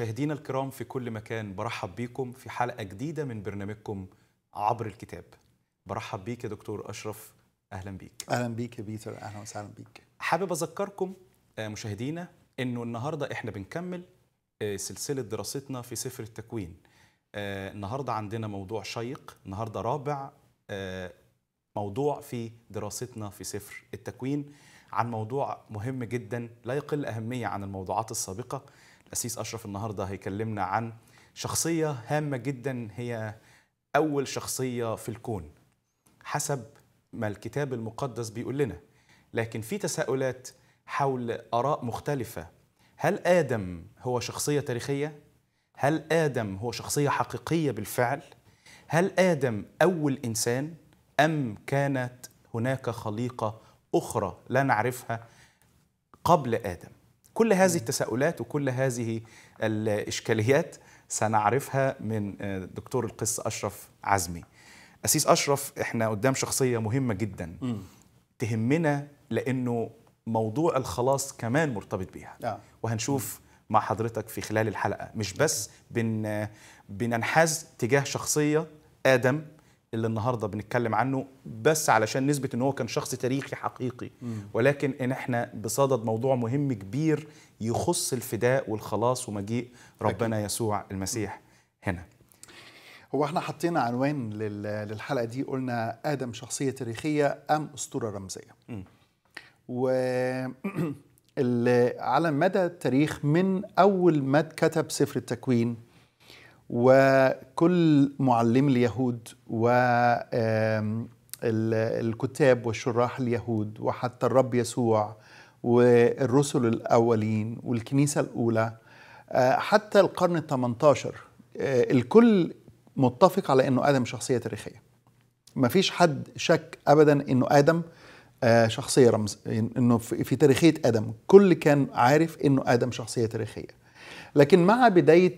مشاهدينا الكرام في كل مكان برحب بيكم في حلقة جديدة من برنامجكم عبر الكتاب برحب بيك يا دكتور أشرف أهلا بيك أهلا بيك يا بيتر أهلا وسهلا بيك حابب أذكركم آه، مشاهدينا أنه النهاردة إحنا بنكمل آه، سلسلة دراستنا في سفر التكوين آه، النهاردة عندنا موضوع شيق النهاردة رابع موضوع في دراستنا في سفر التكوين عن موضوع مهم جدا لا يقل أهمية عن الموضوعات السابقة أسيس أشرف النهاردة هيكلمنا عن شخصية هامة جدا هي أول شخصية في الكون حسب ما الكتاب المقدس بيقول لنا لكن في تساؤلات حول آراء مختلفة هل آدم هو شخصية تاريخية؟ هل آدم هو شخصية حقيقية بالفعل؟ هل آدم أول إنسان؟ أم كانت هناك خليقة أخرى لا نعرفها قبل آدم؟ كل هذه التساؤلات وكل هذه الإشكاليات سنعرفها من آه، دكتور القس أشرف عزمي أسيس أشرف إحنا قدام شخصية مهمة جدا تهمنا لأنه موضوع الخلاص كمان مرتبط بيها آه. وهنشوف مع حضرتك في خلال الحلقة مش بس بننحاز تجاه شخصية آدم اللي النهارده بنتكلم عنه بس علشان نثبت ان هو كان شخص تاريخي حقيقي ولكن ان احنا بصدد موضوع مهم كبير يخص الفداء والخلاص ومجيء ربنا يسوع المسيح هنا هو احنا حطينا عنوان للحلقه دي قلنا ادم شخصيه تاريخيه ام اسطوره رمزيه و على مدى التاريخ من اول ما كتب سفر التكوين وكل معلم اليهود والكتاب والشراح اليهود وحتى الرب يسوع والرسل الأولين والكنيسة الأولى آه، حتى القرن ال 18 آه، الكل متفق على أنه آدم شخصية تاريخية ما فيش حد شك أبدا أنه آدم آه، شخصية رمز أنه في تاريخية آدم كل كان عارف أنه آدم شخصية تاريخية لكن مع بداية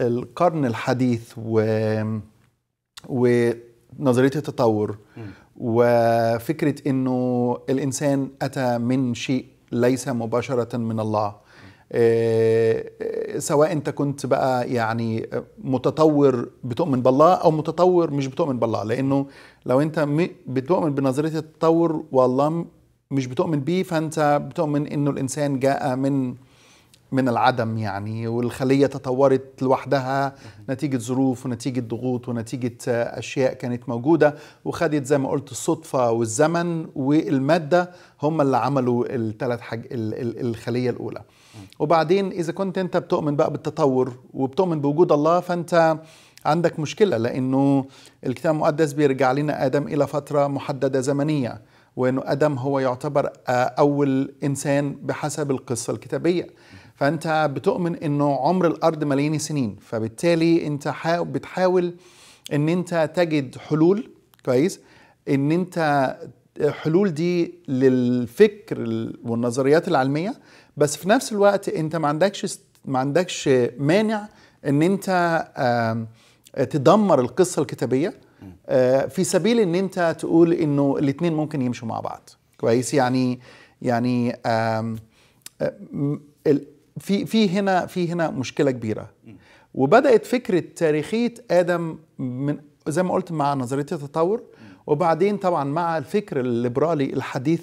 القرن الحديث و ونظريه التطور وفكره انه الانسان اتى من شيء ليس مباشره من الله آه، سواء انت كنت بقى يعني متطور بتؤمن بالله او متطور مش بتؤمن بالله لانه لو انت بتؤمن بنظريه التطور والله مش بتؤمن بيه فانت بتؤمن انه الانسان جاء من من العدم يعني والخليه تطورت لوحدها نتيجه ظروف ونتيجه ضغوط ونتيجه اشياء كانت موجوده وخدت زي ما قلت الصدفه والزمن والماده هم اللي عملوا الثلاث حاج الخليه الاولى وبعدين اذا كنت انت بتؤمن بقى بالتطور وبتؤمن بوجود الله فانت عندك مشكله لانه الكتاب المقدس بيرجع لنا ادم الى فتره محدده زمنيه وانه ادم هو يعتبر اول انسان بحسب القصه الكتابيه فانت بتؤمن انه عمر الارض ملايين سنين فبالتالي انت بتحاول ان انت تجد حلول كويس ان انت حلول دي للفكر والنظريات العلميه بس في نفس الوقت انت ما عندكش ما عندكش مانع ان انت تدمر القصه الكتابيه آه، في سبيل ان انت تقول انه الاثنين ممكن يمشوا مع بعض كويس يعني يعني في في هنا في هنا مشكله كبيره وبدات فكره تاريخيه ادم من زي ما قلت مع نظريه التطور وبعدين طبعا مع الفكر الليبرالي الحديث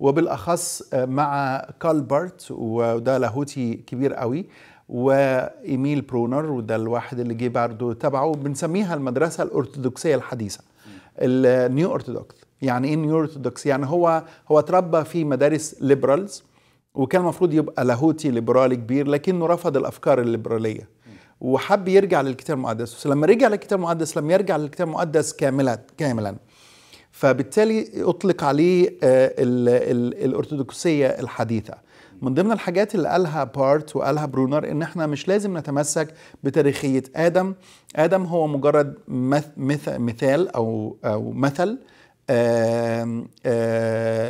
وبالاخص آه، مع كارل بارت وده لاهوتي كبير قوي وايميل برونر وده الواحد اللي جه برضه تبعه بنسميها المدرسه الارثوذكسيه الحديثه النيو ارثوذكس يعني ايه نيو ارثوذكس يعني هو هو اتربى في مدارس ليبرالز وكان المفروض يبقى لاهوتي ليبرالي كبير لكنه رفض الافكار الليبراليه وحب يرجع للكتاب المقدس بس لما رجع للكتاب المقدس لم يرجع للكتاب المقدس كاملا كاملا فبالتالي اطلق عليه آه، الارثوذكسيه الحديثه من ضمن الحاجات اللي قالها بارت وقالها برونر ان احنا مش لازم نتمسك بتاريخيه ادم ادم هو مجرد مثل, او او مثل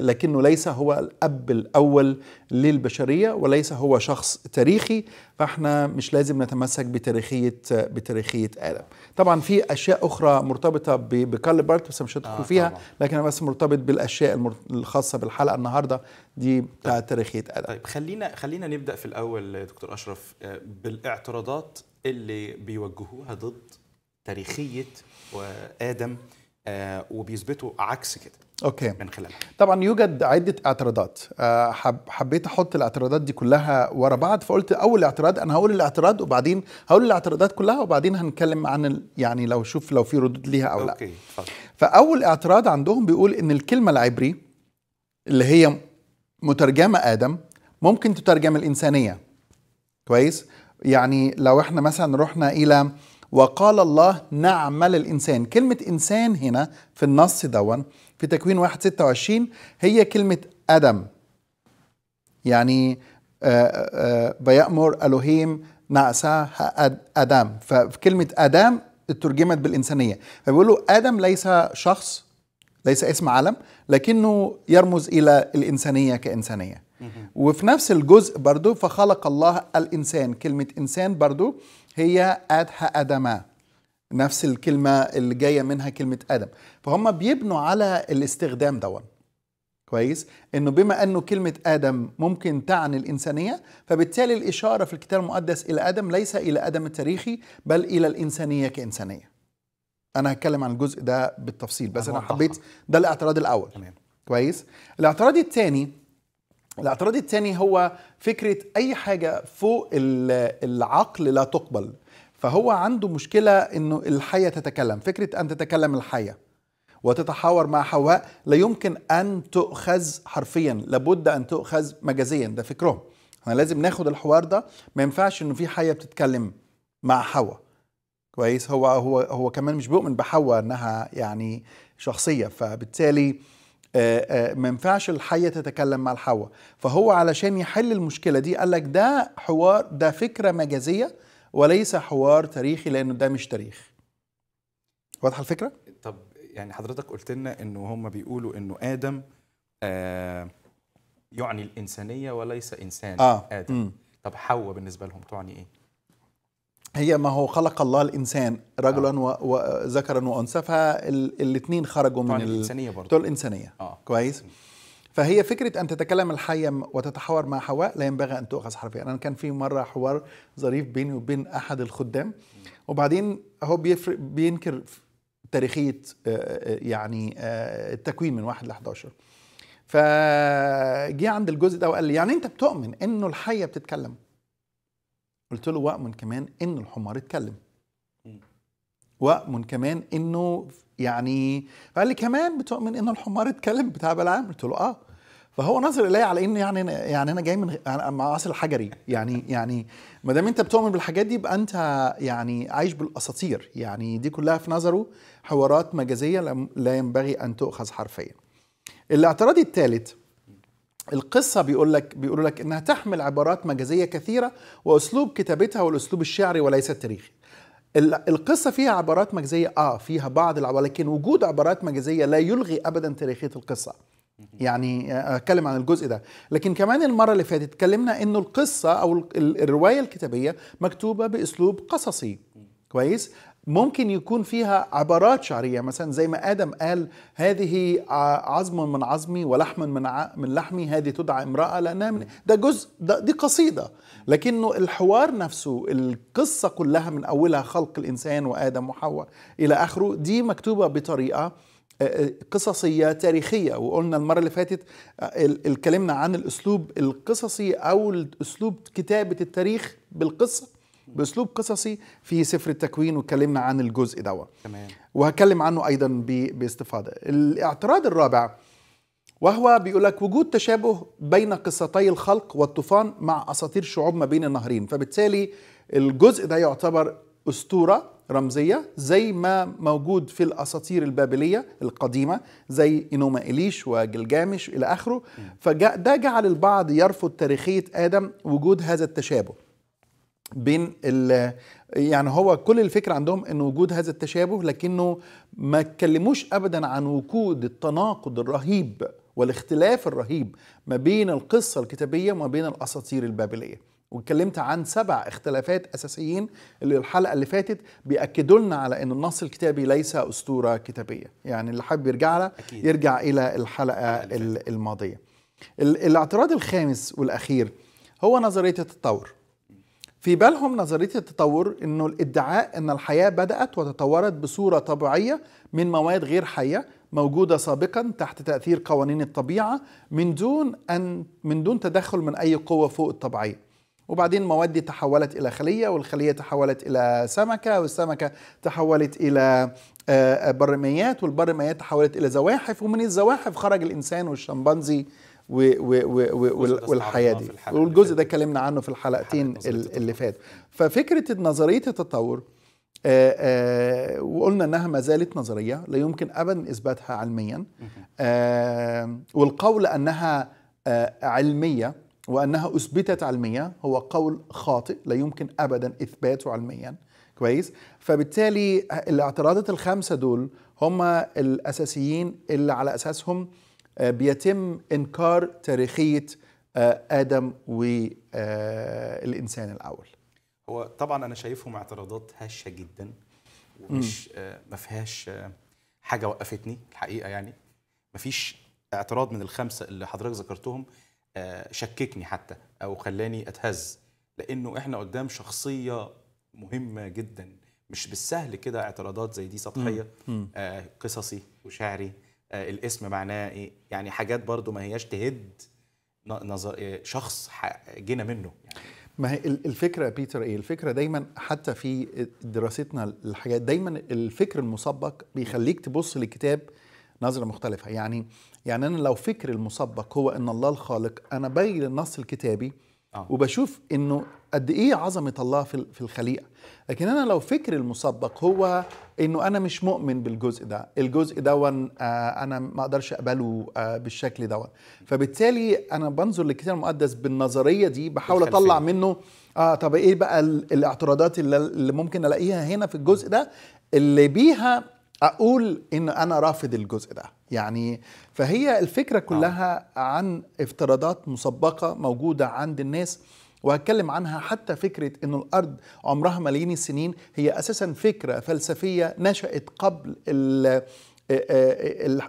لكنه ليس هو الأب الأول للبشرية وليس هو شخص تاريخي فاحنا مش لازم نتمسك بتاريخية بتاريخية آدم طبعا في أشياء أخرى مرتبطة بكارل بارت بس مش هدخل آه، فيها لكن أنا بس مرتبط بالأشياء الخاصة بالحلقة النهاردة دي طيب. بتاع تاريخية آدم طيب خلينا خلينا نبدأ في الأول دكتور أشرف آه، بالاعتراضات اللي بيوجهوها ضد تاريخية وآدم آه، آه، وبيثبتوا عكس كده اوكي من خلالها طبعا يوجد عده اعتراضات آه، حب حبيت احط الاعتراضات دي كلها ورا بعض فقلت اول اعتراض انا هقول الاعتراض وبعدين هقول الاعتراضات كلها وبعدين هنتكلم عن يعني لو شوف لو في ردود ليها او لا اوكي فضل. فاول اعتراض عندهم بيقول ان الكلمه العبري اللي هي مترجمه ادم ممكن تترجم الانسانيه كويس يعني لو احنا مثلا رحنا الى وقال الله نعمل الإنسان كلمة إنسان هنا في النص دون في تكوين 1 26 هي كلمة أدم يعني آه، آه، آه، بيأمر ألوهيم نعسى أدم فكلمة أدم اترجمت بالإنسانية فبيقولوا آدم ليس شخص ليس اسم علم لكنه يرمز إلى الإنسانية كإنسانية وفي نفس الجزء برضو فخلق الله الإنسان كلمة إنسان برضو هي أدها أدما نفس الكلمة اللي جاية منها كلمة أدم فهم بيبنوا على الاستخدام دون كويس انه بما انه كلمه ادم ممكن تعني الانسانيه فبالتالي الاشاره في الكتاب المقدس الى ادم ليس الى ادم التاريخي بل الى الانسانيه كانسانيه انا هتكلم عن الجزء ده بالتفصيل بس انا حبيت ده الاعتراض الاول تمام كويس الاعتراض الثاني الاعتراض الثاني هو فكره اي حاجه فوق العقل لا تقبل فهو عنده مشكله انه الحيه تتكلم فكره ان تتكلم الحيه وتتحاور مع حواء لا يمكن ان تؤخذ حرفيا لابد ان تؤخذ مجازيا ده فكرهم احنا لازم ناخد الحوار ده ما ينفعش انه في حيه بتتكلم مع حواء كويس هو هو هو كمان مش بيؤمن بحواء انها يعني شخصيه فبالتالي آه، آه، ما ينفعش الحيه تتكلم مع الحواء فهو علشان يحل المشكله دي قال لك ده حوار ده فكره مجازيه وليس حوار تاريخي لانه ده مش تاريخ واضحه الفكره طب يعني حضرتك قلت لنا انه هم بيقولوا انه ادم آه يعني الانسانيه وليس انسان آه. ادم م. طب حواء بالنسبه لهم تعني ايه هي ما هو خلق الله الانسان رجلا آه. وذكرا وانثى فالاثنين خرجوا من الانسانيه برضه بتوع الانسانيه آه. كويس فهي فكره ان تتكلم الحيه وتتحاور مع حواء لا ينبغي ان تؤخذ حرفيا انا كان في مره حوار ظريف بيني وبين احد الخدام وبعدين هو بيفرق بينكر تاريخيه آه، آه، يعني آه، التكوين من 1 ل 11 فجي عند الجزء ده وقال لي يعني انت بتؤمن انه الحيه بتتكلم قلت له وأمن كمان إن الحمار اتكلم وأمن كمان إنه يعني فقال لي كمان بتؤمن إن الحمار اتكلم بتاع بلعام قلت له آه فهو نظر الي على انه يعني يعني انا جاي من مع عصر الحجري يعني يعني ما دام انت بتؤمن بالحاجات دي يبقى انت يعني عايش بالاساطير يعني دي كلها في نظره حوارات مجازيه لا ينبغي ان تؤخذ حرفيا الاعتراض الثالث القصة بيقول لك بيقولوا لك إنها تحمل عبارات مجازية كثيرة وأسلوب كتابتها والأسلوب الشعري وليس التاريخي. القصة فيها عبارات مجازية آه فيها بعض ولكن وجود عبارات مجازية لا يلغي أبدا تاريخية القصة. يعني آه، آه، اتكلم عن الجزء ده لكن كمان المره اللي فاتت اتكلمنا انه القصه او الروايه الكتابيه مكتوبه باسلوب قصصي كويس ممكن يكون فيها عبارات شعريه مثلا زي ما ادم قال هذه عظم من عظمي ولحم من ع... من لحمي هذه تدعى امراه لانها من... ده جزء ده دي قصيده لكنه الحوار نفسه القصه كلها من اولها خلق الانسان وادم وحواء الى اخره دي مكتوبه بطريقه آه، آه، قصصية تاريخية وقلنا المرة اللي فاتت آه، اتكلمنا عن الأسلوب القصصي أو أسلوب كتابة التاريخ بالقصة باسلوب قصصي في سفر التكوين واتكلمنا عن الجزء دوت تمام وهتكلم عنه ايضا باستفاضه الاعتراض الرابع وهو بيقول لك وجود تشابه بين قصتي الخلق والطوفان مع اساطير شعوب ما بين النهرين فبالتالي الجزء ده يعتبر اسطوره رمزيه زي ما موجود في الاساطير البابليه القديمه زي انوما اليش وجلجامش الى اخره فده جعل البعض يرفض تاريخيه ادم وجود هذا التشابه بين ال يعني هو كل الفكرة عندهم أن وجود هذا التشابه لكنه ما اتكلموش أبدا عن وجود التناقض الرهيب والاختلاف الرهيب ما بين القصة الكتابية وما بين الأساطير البابلية واتكلمت عن سبع اختلافات اساسيين اللي الحلقه اللي فاتت بياكدوا لنا على ان النص الكتابي ليس اسطوره كتابيه يعني اللي حابب يرجع لها يرجع الى الحلقه الماضيه الاعتراض الخامس والاخير هو نظريه التطور في بالهم نظرية التطور انه الادعاء ان الحياة بدأت وتطورت بصورة طبيعية من مواد غير حية موجودة سابقا تحت تأثير قوانين الطبيعة من دون أن من دون تدخل من أي قوة فوق الطبيعية. وبعدين المواد دي تحولت إلى خلية والخلية تحولت إلى سمكة والسمكة تحولت إلى آه، آه، برميات والبرميات تحولت إلى زواحف ومن الزواحف خرج الإنسان والشمبانزي و و و والحياه دي والجزء ده اتكلمنا عنه في الحلقتين اللي فاتوا ففكره نظريه التطور آآ آه، آآ آه، وقلنا انها ما زالت نظريه لا يمكن ابدا اثباتها علميا آه، والقول انها علميه وانها اثبتت علميا هو قول خاطئ لا يمكن ابدا اثباته علميا كويس فبالتالي الاعتراضات الخمسه دول هم الاساسيين اللي على اساسهم آه، بيتم انكار تاريخيه آه، ادم والانسان آه، الاول هو طبعا انا شايفهم اعتراضات هشه جدا ومش ما فيهاش حاجه وقفتني الحقيقه يعني ما فيش اعتراض من الخمسه اللي حضرتك ذكرتهم شككني حتى او خلاني اتهز لانه احنا قدام شخصيه مهمه جدا مش بالسهل كده اعتراضات زي دي سطحيه قصصي وشعري آه، الاسم معناه ايه يعني حاجات برضو ما هياش تهد نظر آه، شخص جينا منه يعني. ما هي الفكره بيتر ايه الفكره دايما حتى في دراستنا الحاجات دايما الفكر المسبق بيخليك تبص للكتاب نظره مختلفه يعني يعني انا لو فكر المسبق هو ان الله الخالق انا باجي للنص الكتابي آه. وبشوف انه قد ايه عظمه الله في في الخليقه لكن انا لو فكري المسبق هو انه انا مش مؤمن بالجزء ده الجزء دون آه، انا ما اقدرش اقبله آه، بالشكل دون فبالتالي انا بنظر للكتاب المقدس بالنظريه دي بحاول اطلع منه اه طب ايه بقى الاعتراضات اللي ممكن الاقيها هنا في الجزء ده اللي بيها اقول ان انا رافض الجزء ده يعني فهي الفكره كلها نعم. عن افتراضات مسبقه موجوده عند الناس وهتكلم عنها حتى فكرة أن الأرض عمرها ملايين السنين هي أساسا فكرة فلسفية نشأت قبل آه، آه،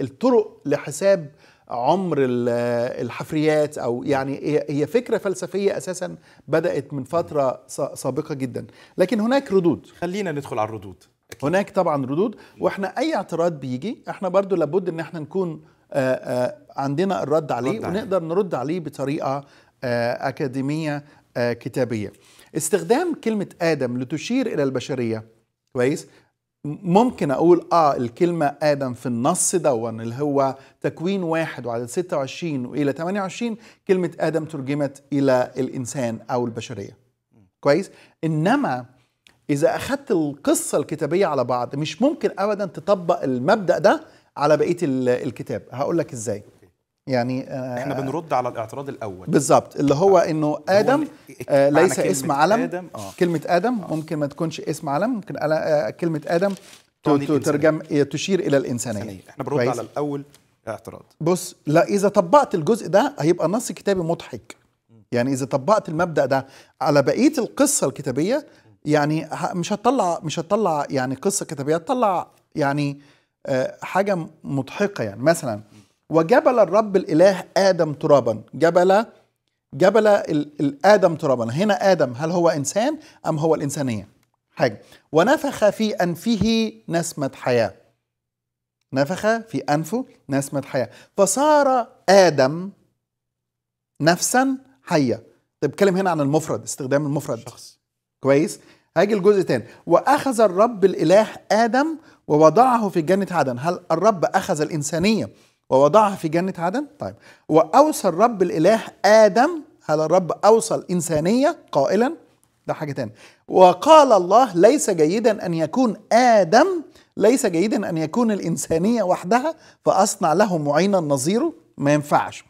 الطرق لحساب عمر الحفريات او يعني هي فكره فلسفيه اساسا بدات من فتره سابقه جدا لكن هناك ردود خلينا ندخل على الردود أكيد. هناك طبعا ردود واحنا اي اعتراض بيجي احنا برضو لابد ان احنا نكون آه، عندنا الرد عليه ونقدر نرد عليه بطريقه آه، أكاديمية آه، كتابية استخدام كلمة آدم لتشير إلى البشرية كويس ممكن اقول اه الكلمه ادم في النص دون اللي هو تكوين واحد وعدد 26 والى 28 كلمه ادم ترجمت الى الانسان او البشريه كويس انما اذا اخذت القصه الكتابيه على بعض مش ممكن ابدا تطبق المبدا ده على بقيه الكتاب هقول لك ازاي يعني آه احنا بنرد على الاعتراض الاول بالظبط اللي هو آه. انه ادم إيه، إيه، آه ليس اسم علم آدم. آه. كلمه ادم آه. ممكن ما تكونش اسم علم ممكن آه كلمه ادم تترجم تشير الى الانسانيه إنسانية. احنا بنرد على الاول اعتراض بص لا اذا طبقت الجزء ده هيبقى نص كتابي مضحك يعني اذا طبقت المبدا ده على بقيه القصه الكتابيه يعني مش هتطلع مش هتطلع يعني قصه كتابيه هتطلع يعني آه، حاجه مضحكه يعني مثلا وجبل الرب الاله ادم ترابا جبل جبل ادم ترابا هنا ادم هل هو انسان ام هو الانسانيه حاجه ونفخ في انفه نسمه حياه نفخ في انفه نسمه حياه فصار ادم نفسا حيه طب بتكلم هنا عن المفرد استخدام المفرد شخص كويس هاجي الجزء تاني واخذ الرب الاله ادم ووضعه في جنه عدن هل الرب اخذ الانسانيه ووضعها في جنة عدن طيب وأوصى الرب الإله آدم هذا الرب أوصى الإنسانية قائلا ده حاجة تانية وقال الله ليس جيدا أن يكون آدم ليس جيدا أن يكون الإنسانية وحدها فأصنع له معينا نظيره ما ينفعش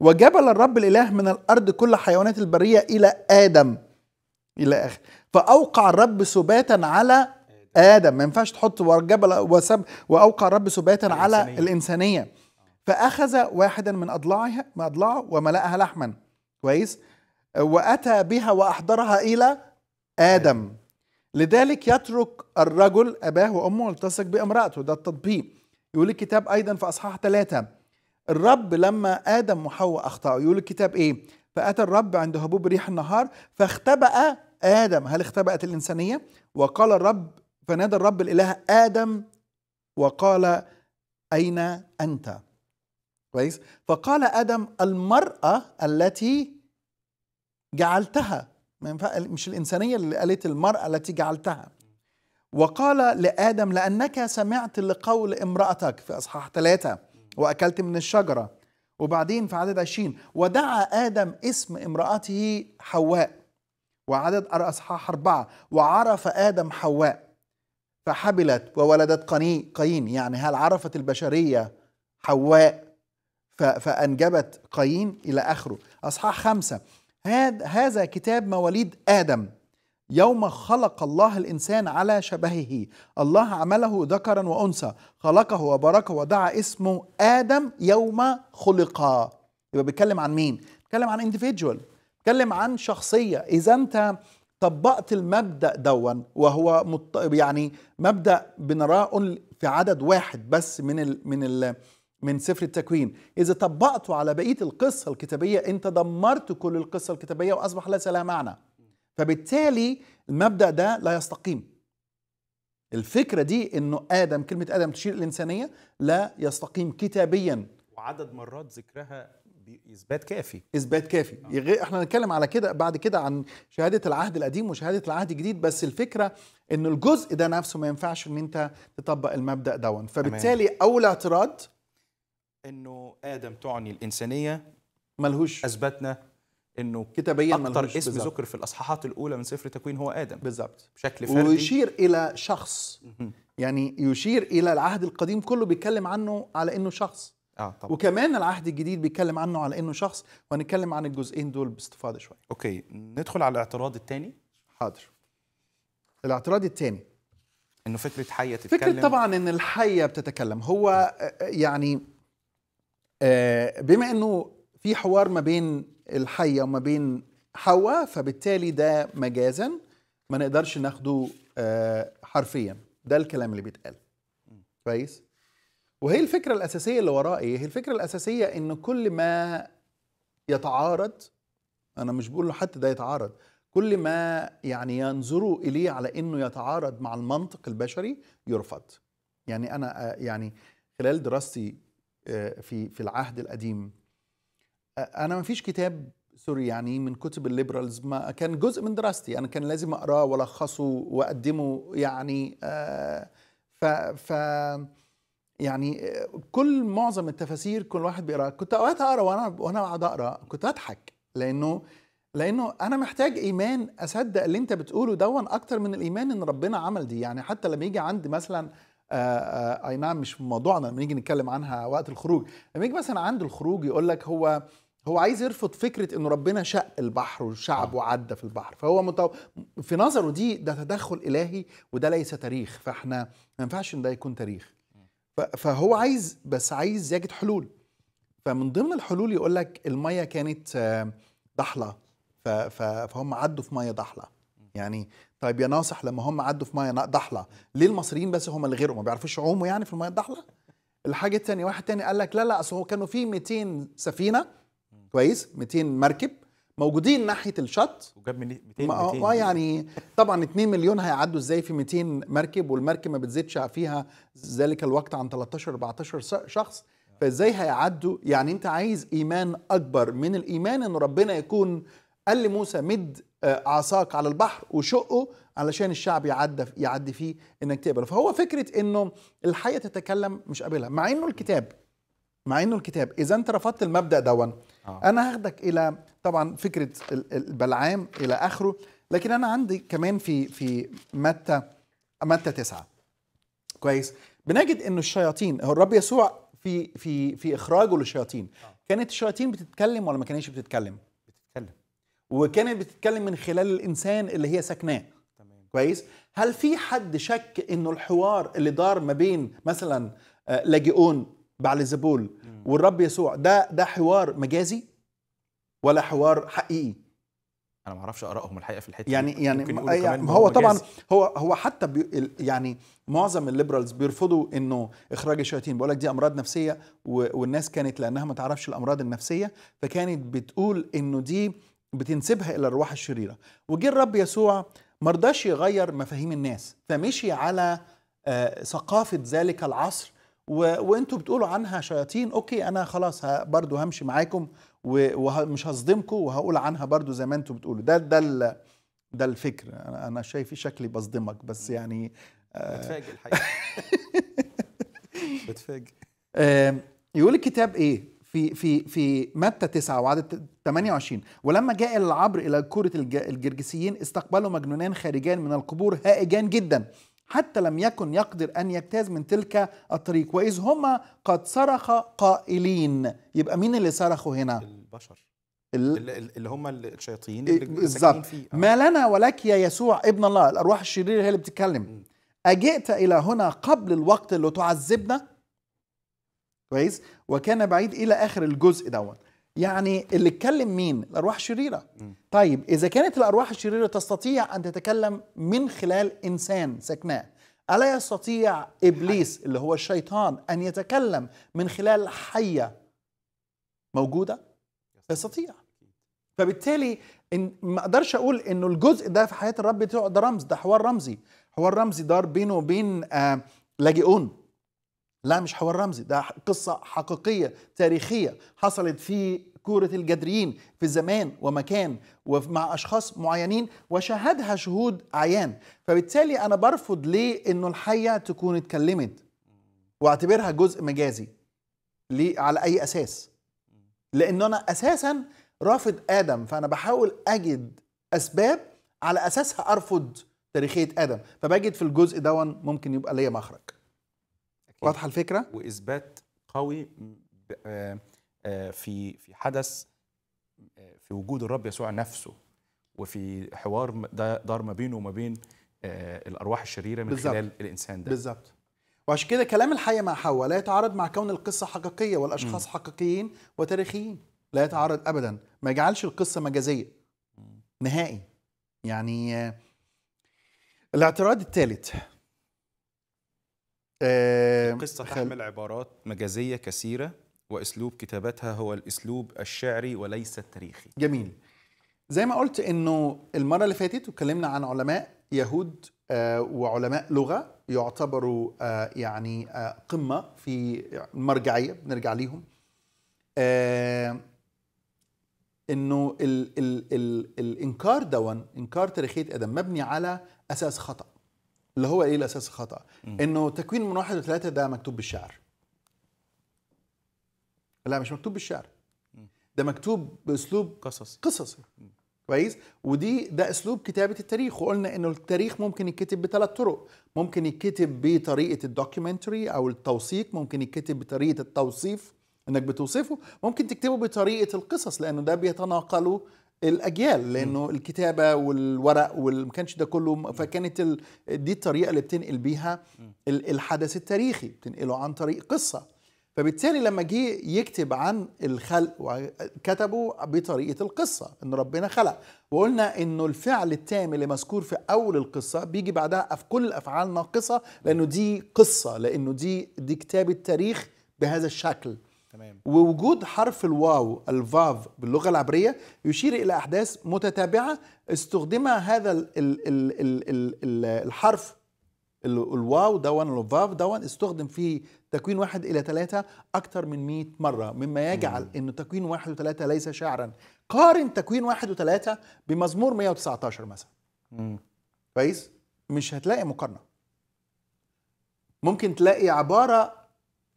وجبل الرب الإله من الأرض كل حيوانات البرية إلى آدم إلى آخر فأوقع الرب سباتا على آدم ما ينفعش تحط جبل وسب وأوقع الرب سباتا على الإنسانية فأخذ واحدا من أضلاعها من أضلاعه وملأها لحما كويس وأتى بها وأحضرها إلى آدم لذلك يترك الرجل أباه وأمه ويلتصق بامرأته ده التطبيق يقول الكتاب أيضا في أصحاح ثلاثة الرب لما آدم وحواء أخطأوا يقول الكتاب إيه فأتى الرب عند هبوب ريح النهار فاختبأ آدم هل اختبأت الإنسانية وقال الرب فنادى الرب الإله آدم وقال أين أنت كويس فقال ادم المراه التي جعلتها مش الانسانيه اللي قالت المراه التي جعلتها وقال لادم لانك سمعت لقول امراتك في اصحاح ثلاثه واكلت من الشجره وبعدين في عدد 20 ودعا ادم اسم امراته حواء وعدد اصحاح اربعه وعرف ادم حواء فحبلت وولدت قني قين يعني هل عرفت البشريه حواء فأنجبت قايين إلى آخره أصحاح خمسة هذا كتاب مواليد آدم يوم خلق الله الإنسان على شبهه الله عمله ذكرا وأنثى خلقه وباركه ودعا اسمه آدم يوم خلقا يبقى بيتكلم عن مين؟ بيتكلم عن individual بيتكلم عن شخصية إذا أنت طبقت المبدأ دون وهو مط... يعني مبدأ بنراه في عدد واحد بس من ال... من ال... من سفر التكوين إذا طبقته على بقية القصة الكتابية أنت دمرت كل القصة الكتابية وأصبح ليس لها معنى فبالتالي المبدأ ده لا يستقيم الفكرة دي أنه آدم كلمة آدم تشير الإنسانية لا يستقيم كتابيا وعدد مرات ذكرها اثبات كافي اثبات كافي آه. احنا هنتكلم على كده بعد كده عن شهاده العهد القديم وشهاده العهد الجديد بس الفكره ان الجزء ده نفسه ما ينفعش ان انت تطبق المبدا دون فبالتالي اول اعتراض انه ادم تعني الانسانيه ملهوش اثبتنا انه كتابيا اكثر اسم ذكر في الاصحاحات الاولى من سفر تكوين هو ادم بالظبط بشكل فردي ويشير الى شخص يعني يشير الى العهد القديم كله بيتكلم عنه على انه شخص آه طبعا. وكمان العهد الجديد بيتكلم عنه على انه شخص وهنتكلم عن الجزئين دول باستفاضه شويه اوكي ندخل على الاعتراض الثاني حاضر الاعتراض الثاني انه فكره حيه تتكلم فكره طبعا ان الحيه بتتكلم هو آه، يعني آه، بما انه في حوار ما بين الحيه وما بين حواء فبالتالي ده مجازا ما نقدرش ناخده آه، حرفيا ده الكلام اللي بيتقال كويس وهي الفكره الاساسيه اللي وراه ايه هي الفكره الاساسيه ان كل ما يتعارض انا مش بقول له حتى ده يتعارض كل ما يعني ينظروا اليه على انه يتعارض مع المنطق البشري يرفض يعني انا آه، يعني خلال دراستي آه، في في العهد القديم انا ما فيش كتاب سوري يعني من كتب الليبرالز ما كان جزء من دراستي انا كان لازم اقراه والخصه واقدمه يعني آه، ف ف يعني آه، كل معظم التفاسير كل واحد بيقراها كنت اوقات اقرا وانا وانا قاعد اقرا كنت اضحك لانه لانه انا محتاج ايمان اصدق اللي انت بتقوله دون اكتر من الايمان ان ربنا عمل دي يعني حتى لما يجي عندي مثلا آه، آه، اي نعم مش في موضوعنا لما نيجي نتكلم عنها وقت الخروج لما يجي مثلا عند الخروج يقول لك هو هو عايز يرفض فكره ان ربنا شق البحر والشعب آه. وعدى في البحر فهو متو... في نظره دي ده تدخل الهي وده ليس تاريخ فاحنا ما ينفعش ان ده يكون تاريخ ف... فهو عايز بس عايز يجد حلول فمن ضمن الحلول يقول لك الميه كانت ضحله ف... ف... فهم عدوا في ميه ضحله يعني طيب يا ناصح لما هم عدوا في ميه ضحله ليه المصريين بس هم اللي غيرهم ما بيعرفوش يعوموا يعني في الميه الضحله الحاجه الثانيه واحد تاني قال لك لا لا اصل هو كانوا في 200 سفينه كويس 200 مركب موجودين ناحيه الشط وجاب 200 200 يعني طبعا 2 مليون هيعدوا ازاي في 200 مركب والمركب ما بتزيدش فيها ذلك الوقت عن 13 14 شخص فازاي هيعدوا يعني انت عايز ايمان اكبر من الايمان ان ربنا يكون قال لموسى مد آه، عصاك على البحر وشقه علشان الشعب يعدى يعدي فيه انك تقبله فهو فكره انه الحياه تتكلم مش قابلها مع انه الكتاب مع انه الكتاب اذا انت رفضت المبدا دون آه. انا هاخدك الى طبعا فكره البلعام الى اخره لكن انا عندي كمان في في متى متى تسعة كويس بنجد انه الشياطين هو الرب يسوع في في في اخراجه للشياطين آه. كانت الشياطين بتتكلم ولا ما كانتش بتتكلم؟ وكانت بتتكلم من خلال الانسان اللي هي ساكناه كويس هل في حد شك انه الحوار اللي دار ما بين مثلا آه، لاجئون بعلزبول والرب يسوع ده ده حوار مجازي ولا حوار حقيقي انا ما اعرفش ارائهم الحقيقه في الحته يعني يعني, يعني هو طبعا هو هو حتى بي يعني معظم الليبرالز بيرفضوا انه اخراج الشياطين بيقول لك دي امراض نفسيه والناس كانت لانها ما تعرفش الامراض النفسيه فكانت بتقول انه دي بتنسبها الى الارواح الشريره وجه الرب يسوع ما رضاش يغير مفاهيم الناس فمشي على آه، ثقافه ذلك العصر وانتوا بتقولوا عنها شياطين اوكي انا خلاص برضو همشي معاكم ومش هصدمكم وهقول عنها برضو زي ما انتوا بتقولوا ده ده ده الفكر انا شايف شكلي بصدمك بس يعني آه، بتفاجئ الحقيقه بتفاجئ آه، يقول الكتاب ايه في في في متى 9 وعدد 28 ولما جاء العبر الى كوره الجرجسيين استقبلوا مجنونان خارجان من القبور هائجان جدا حتى لم يكن يقدر ان يجتاز من تلك الطريق واذ هما قد صرخ قائلين يبقى مين اللي صرخوا هنا البشر اللي هم الشياطين إيه، اللي بالظبط فيه آه. ما لنا ولك يا يسوع ابن الله الارواح الشريره هي اللي بتتكلم اجئت الى هنا قبل الوقت اللي تعذبنا كويس وكان بعيد الى اخر الجزء دوت يعني اللي اتكلم مين الارواح الشريره طيب اذا كانت الارواح الشريره تستطيع ان تتكلم من خلال انسان سكناه الا يستطيع ابليس اللي هو الشيطان ان يتكلم من خلال حيه موجوده يستطيع فبالتالي إن ما اقدرش اقول انه الجزء ده في حياه الرب ده رمز ده حوار رمزي حوار رمزي دار بينه وبين آه لاجئون لا مش حوار رمزي ده قصة حقيقية تاريخية حصلت في كورة الجدريين في زمان ومكان ومع أشخاص معينين وشهدها شهود عيان فبالتالي أنا برفض ليه أنه الحية تكون اتكلمت واعتبرها جزء مجازي ليه على أي أساس لأن أنا أساسا رافض آدم فأنا بحاول أجد أسباب على أساسها أرفض تاريخية آدم فبجد في الجزء دون ممكن يبقى ليا مخرج واضحه الفكره واثبات قوي آه، آه، في في حدث آه، في وجود الرب يسوع نفسه وفي حوار ده دار ما بينه وما بين الارواح الشريره من بالزبط. خلال الانسان ده بالظبط وعشان كده كلام الحقيقه مع حواء لا يتعارض مع كون القصه حقيقيه والاشخاص م. حقيقيين وتاريخيين لا يتعارض ابدا ما يجعلش القصه مجازيه نهائي يعني الاعتراض الثالث آه، القصة تحمل خل... عبارات مجازية كثيرة وأسلوب كتابتها هو الأسلوب الشعري وليس التاريخي جميل زي ما قلت انه المره اللي فاتت اتكلمنا عن علماء يهود آه، وعلماء لغه يعتبروا آه، يعني قمه في المرجعيه بنرجع ليهم انه الانكار دون انكار تاريخيه ادم مبني على اساس خطا اللي هو ايه الاساس الخطا انه تكوين من واحد وثلاثه ده مكتوب بالشعر لا مش مكتوب بالشعر ده مكتوب باسلوب قصصي قصصي كويس ودي ده اسلوب كتابه التاريخ وقلنا انه التاريخ ممكن يتكتب بثلاث طرق ممكن يتكتب بطريقه الدوكيومنتري او التوثيق ممكن يتكتب بطريقه التوصيف انك بتوصفه ممكن تكتبه بطريقه القصص لانه ده بيتناقلوا الاجيال لانه م. الكتابه والورق وما كانش ده كله فكانت ال... دي الطريقه اللي بتنقل بيها الحدث التاريخي بتنقله عن طريق قصه فبالتالي لما جه يكتب عن الخلق وكتبه بطريقه القصه ان ربنا خلق وقلنا انه الفعل التام اللي مذكور في اول القصه بيجي بعدها في كل الافعال ناقصه لانه دي قصه لانه دي دي كتابه تاريخ بهذا الشكل تمام ووجود حرف الواو الفاف باللغه العبريه يشير الى احداث متتابعه استخدم هذا الـ الـ الـ الـ الـ الـ الحرف الواو دون الفاف دون استخدم في تكوين واحد الى ثلاثه اكثر من 100 مره مما يجعل ان تكوين واحد وثلاثه ليس شعرا قارن تكوين واحد وثلاثه بمزمور 119 مثلا كويس مش هتلاقي مقارنه ممكن تلاقي عباره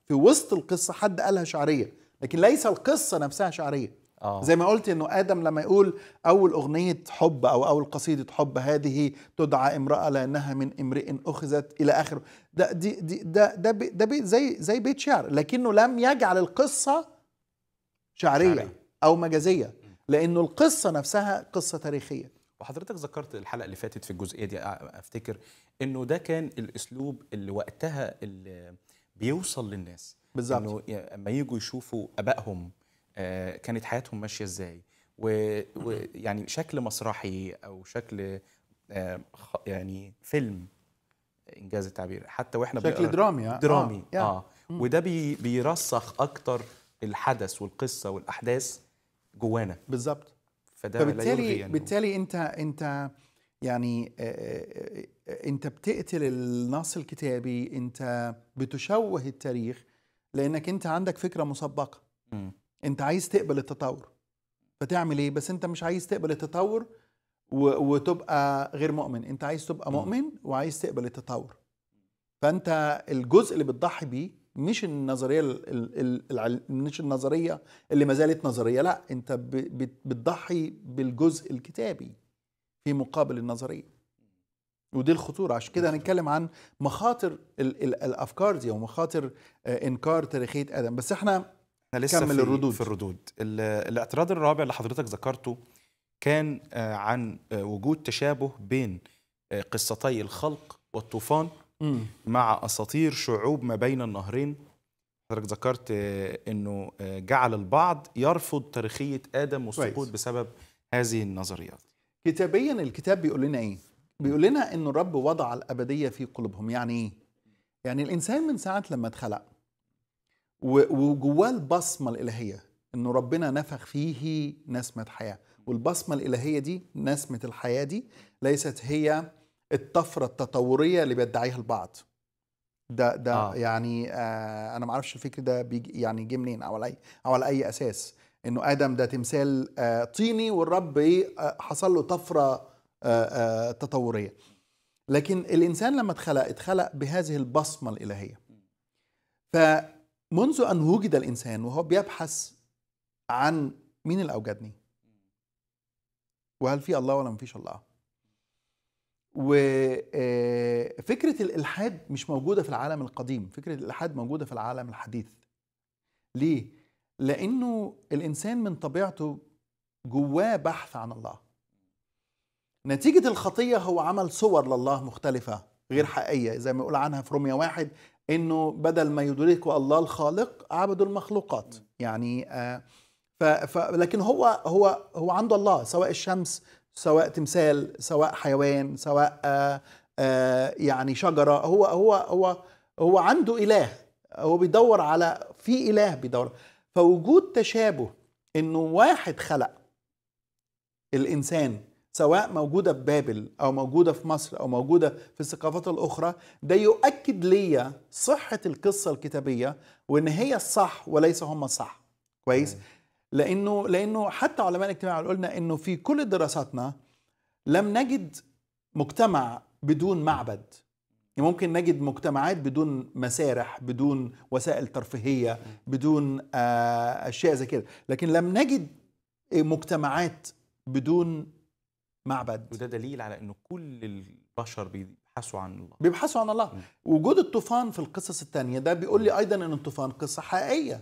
في وسط القصه حد قالها شعريه لكن ليس القصه نفسها شعريه آه. زي ما قلت انه ادم لما يقول اول اغنيه حب او اول قصيده حب هذه تدعى امراه لانها من امرئ اخذت الى اخره ده دي, دي ده ده بي ده بي زي زي بيت شعر لكنه لم يجعل القصه شعريه, شعرية. او مجازيه لانه القصه نفسها قصه تاريخيه وحضرتك ذكرت الحلقه اللي فاتت في الجزئيه دي افتكر انه ده كان الاسلوب اللي وقتها اللي بيوصل للناس بالظبط انه لما يجوا يشوفوا ابائهم آه، كانت حياتهم ماشيه ازاي ويعني شكل مسرحي او شكل آه، يعني فيلم انجاز التعبير حتى واحنا شكل درامي درامي اه, آه. آه. وده بي بيرسخ اكتر الحدث والقصه والاحداث جوانا بالظبط فده فبالتالي بالتالي انت انت يعني آه، آه، آه، انت بتقتل النص الكتابي انت بتشوه التاريخ لانك انت عندك فكره مسبقه م. انت عايز تقبل التطور فتعمل ايه بس انت مش عايز تقبل التطور وتبقى غير مؤمن انت عايز تبقى مؤمن وعايز تقبل التطور فانت الجزء اللي بتضحي بيه مش النظريه مش النظريه اللي ما زالت نظريه لا انت بتضحي بالجزء الكتابي في مقابل النظريه ودي الخطورة عشان كده هنتكلم عن مخاطر الـ الـ الأفكار دي ومخاطر آه، إنكار تاريخية آدم بس احنا لسه في الردود في الردود الاعتراض الرابع اللي حضرتك ذكرته كان آه، عن آه، وجود تشابه بين قصتي الخلق والطوفان مع أساطير شعوب ما بين النهرين حضرتك ذكرت أنه جعل البعض يرفض تاريخية آدم والسقوط بسبب هذه النظريات كتابيا الكتاب بيقول لنا ايه؟ بيقول لنا ان الرب وضع الابديه في قلوبهم يعني ايه؟ يعني الانسان من ساعه لما اتخلق وجواه البصمه الالهيه انه ربنا نفخ فيه نسمه حياه والبصمه الالهيه دي نسمه الحياه دي ليست هي الطفره التطوريه اللي بيدعيها البعض ده ده آه. يعني آه انا ما اعرفش الفكر ده بيجي يعني جه منين او على اي او على اي اساس انه ادم ده تمثال آه، طيني والرب إيه، آه، حصل له طفره آه، تطوريه لكن الانسان لما اتخلق اتخلق بهذه البصمه الالهيه فمنذ ان وجد الانسان وهو بيبحث عن مين اللي اوجدني وهل في الله ولا مفيش الله وفكرة الإلحاد مش موجودة في العالم القديم فكرة الإلحاد موجودة في العالم الحديث ليه؟ لانه الانسان من طبيعته جواه بحث عن الله نتيجة الخطية هو عمل صور لله مختلفة غير حقيقية زي ما يقول عنها في رومية واحد انه بدل ما يدركوا الله الخالق عبدوا المخلوقات يعني آه، ف ف لكن هو هو هو عنده الله سواء الشمس سواء تمثال سواء حيوان سواء آه، آه، يعني شجرة هو هو هو هو عنده إله هو بيدور على في إله بيدور فوجود تشابه انه واحد خلق الانسان سواء موجوده في بابل او موجوده في مصر او موجوده في الثقافات الاخرى ده يؤكد ليا صحه القصه الكتابيه وان هي الصح وليس هم الصح كويس لانه لانه حتى علماء الاجتماع قلنا انه في كل دراساتنا لم نجد مجتمع بدون معبد يعني ممكن نجد مجتمعات بدون مسارح بدون وسائل ترفيهية بدون آه، أشياء زي كده لكن لم نجد مجتمعات بدون معبد وده دليل على أنه كل البشر بيبحثوا عن الله بيبحثوا عن الله وجود الطوفان في القصص الثانية ده بيقول لي أيضا أن الطوفان قصة حقيقية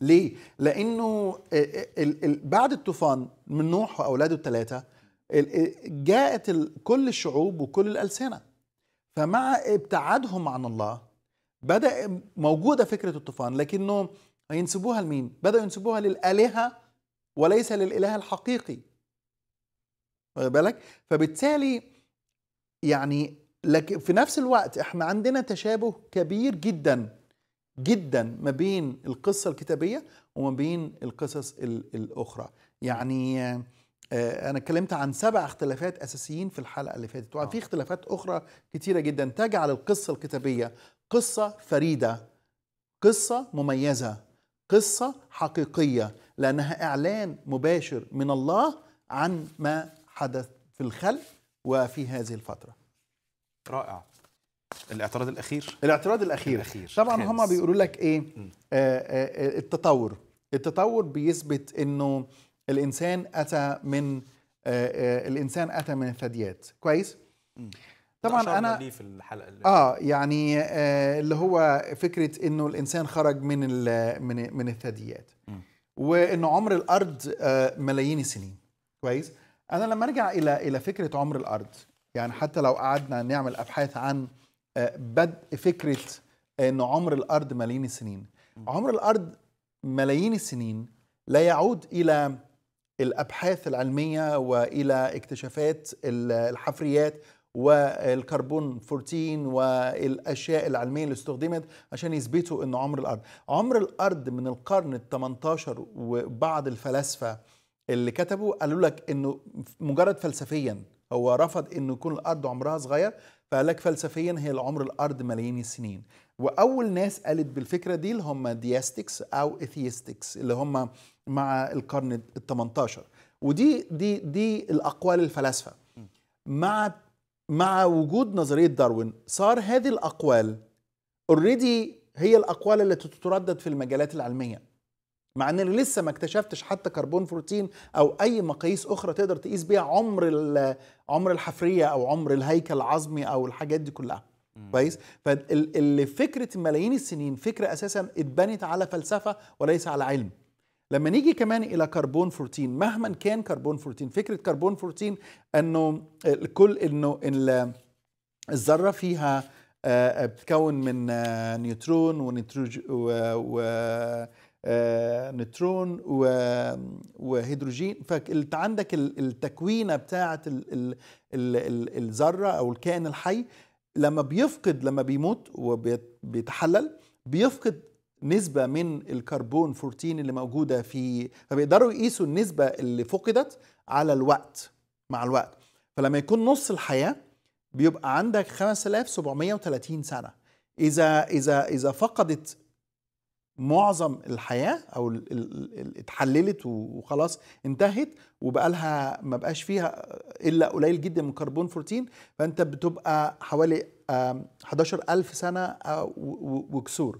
ليه؟ لأنه آه، آه، بعد الطوفان من نوح وأولاده الثلاثة جاءت كل الشعوب وكل الألسنة فمع ابتعادهم عن الله بدا موجوده فكره الطوفان لكنه ينسبوها لمين بداوا ينسبوها للالهه وليس للاله الحقيقي واخد بالك فبالتالي يعني لكن في نفس الوقت احنا عندنا تشابه كبير جدا جدا ما بين القصه الكتابيه وما بين القصص الاخرى يعني آه، انا اتكلمت عن سبع اختلافات اساسيين في الحلقه اللي فاتت وفي آه. اختلافات اخرى كتيره جدا تجعل القصه الكتابيه قصه فريده قصه مميزه قصه حقيقيه لانها اعلان مباشر من الله عن ما حدث في الخلق وفي هذه الفتره رائع الاعتراض الاخير الاعتراض الاخير, الأخير. طبعا هما بيقولوا لك ايه آآ آآ آه، التطور التطور بيثبت انه الانسان اتى من آه، آه، الانسان اتى من الثدييات كويس طبعا انا في الحلقه اه يعني آه، اللي هو فكره انه الانسان خرج من من من الثدييات وان عمر الارض ملايين السنين كويس انا لما ارجع الى الى فكره عمر الارض يعني حتى لو قعدنا نعمل ابحاث عن بدء فكره ان عمر الارض ملايين السنين عمر الارض ملايين السنين لا يعود الى الابحاث العلميه والى اكتشافات الحفريات والكربون 14 والاشياء العلميه اللي استخدمت عشان يثبتوا ان عمر الارض عمر الارض من القرن ال 18 وبعض الفلاسفه اللي كتبوا قالوا لك انه مجرد فلسفيا هو رفض انه يكون الارض عمرها صغير فقال لك فلسفيا هي العمر الارض ملايين السنين واول ناس قالت بالفكره دي اللي هم دياستكس او اثيستكس اللي هم مع القرن ال 18 ودي دي دي الاقوال الفلاسفه مع مع وجود نظريه داروين صار هذه الاقوال اوريدي هي الاقوال التي تتردد في المجالات العلميه مع ان انا لسه ما اكتشفتش حتى كربون 14 او اي مقاييس اخرى تقدر تقيس بيها عمر عمر الحفريه او عمر الهيكل العظمي او الحاجات دي كلها كويس فكره ملايين السنين فكره اساسا اتبنت على فلسفه وليس على علم لما نيجي كمان الى كربون 14 مهما كان كربون 14 فكره كربون 14 انه الكل انه الذره فيها آه، بتكون من آه، نيوترون ونيتروج و آه، نيترون وهيدروجين فانت عندك التكوينه بتاعه الذره او الكائن الحي لما بيفقد لما بيموت وبيتحلل بيفقد نسبة من الكربون 14 اللي موجودة في فبيقدروا يقيسوا النسبة اللي فقدت على الوقت مع الوقت فلما يكون نص الحياة بيبقى عندك 5730 سنة إذا إذا إذا فقدت معظم الحياة أو اتحللت وخلاص انتهت وبقى لها ما بقاش فيها إلا قليل جدا من كربون 14 فأنت بتبقى حوالي 11000 سنة آه، وكسور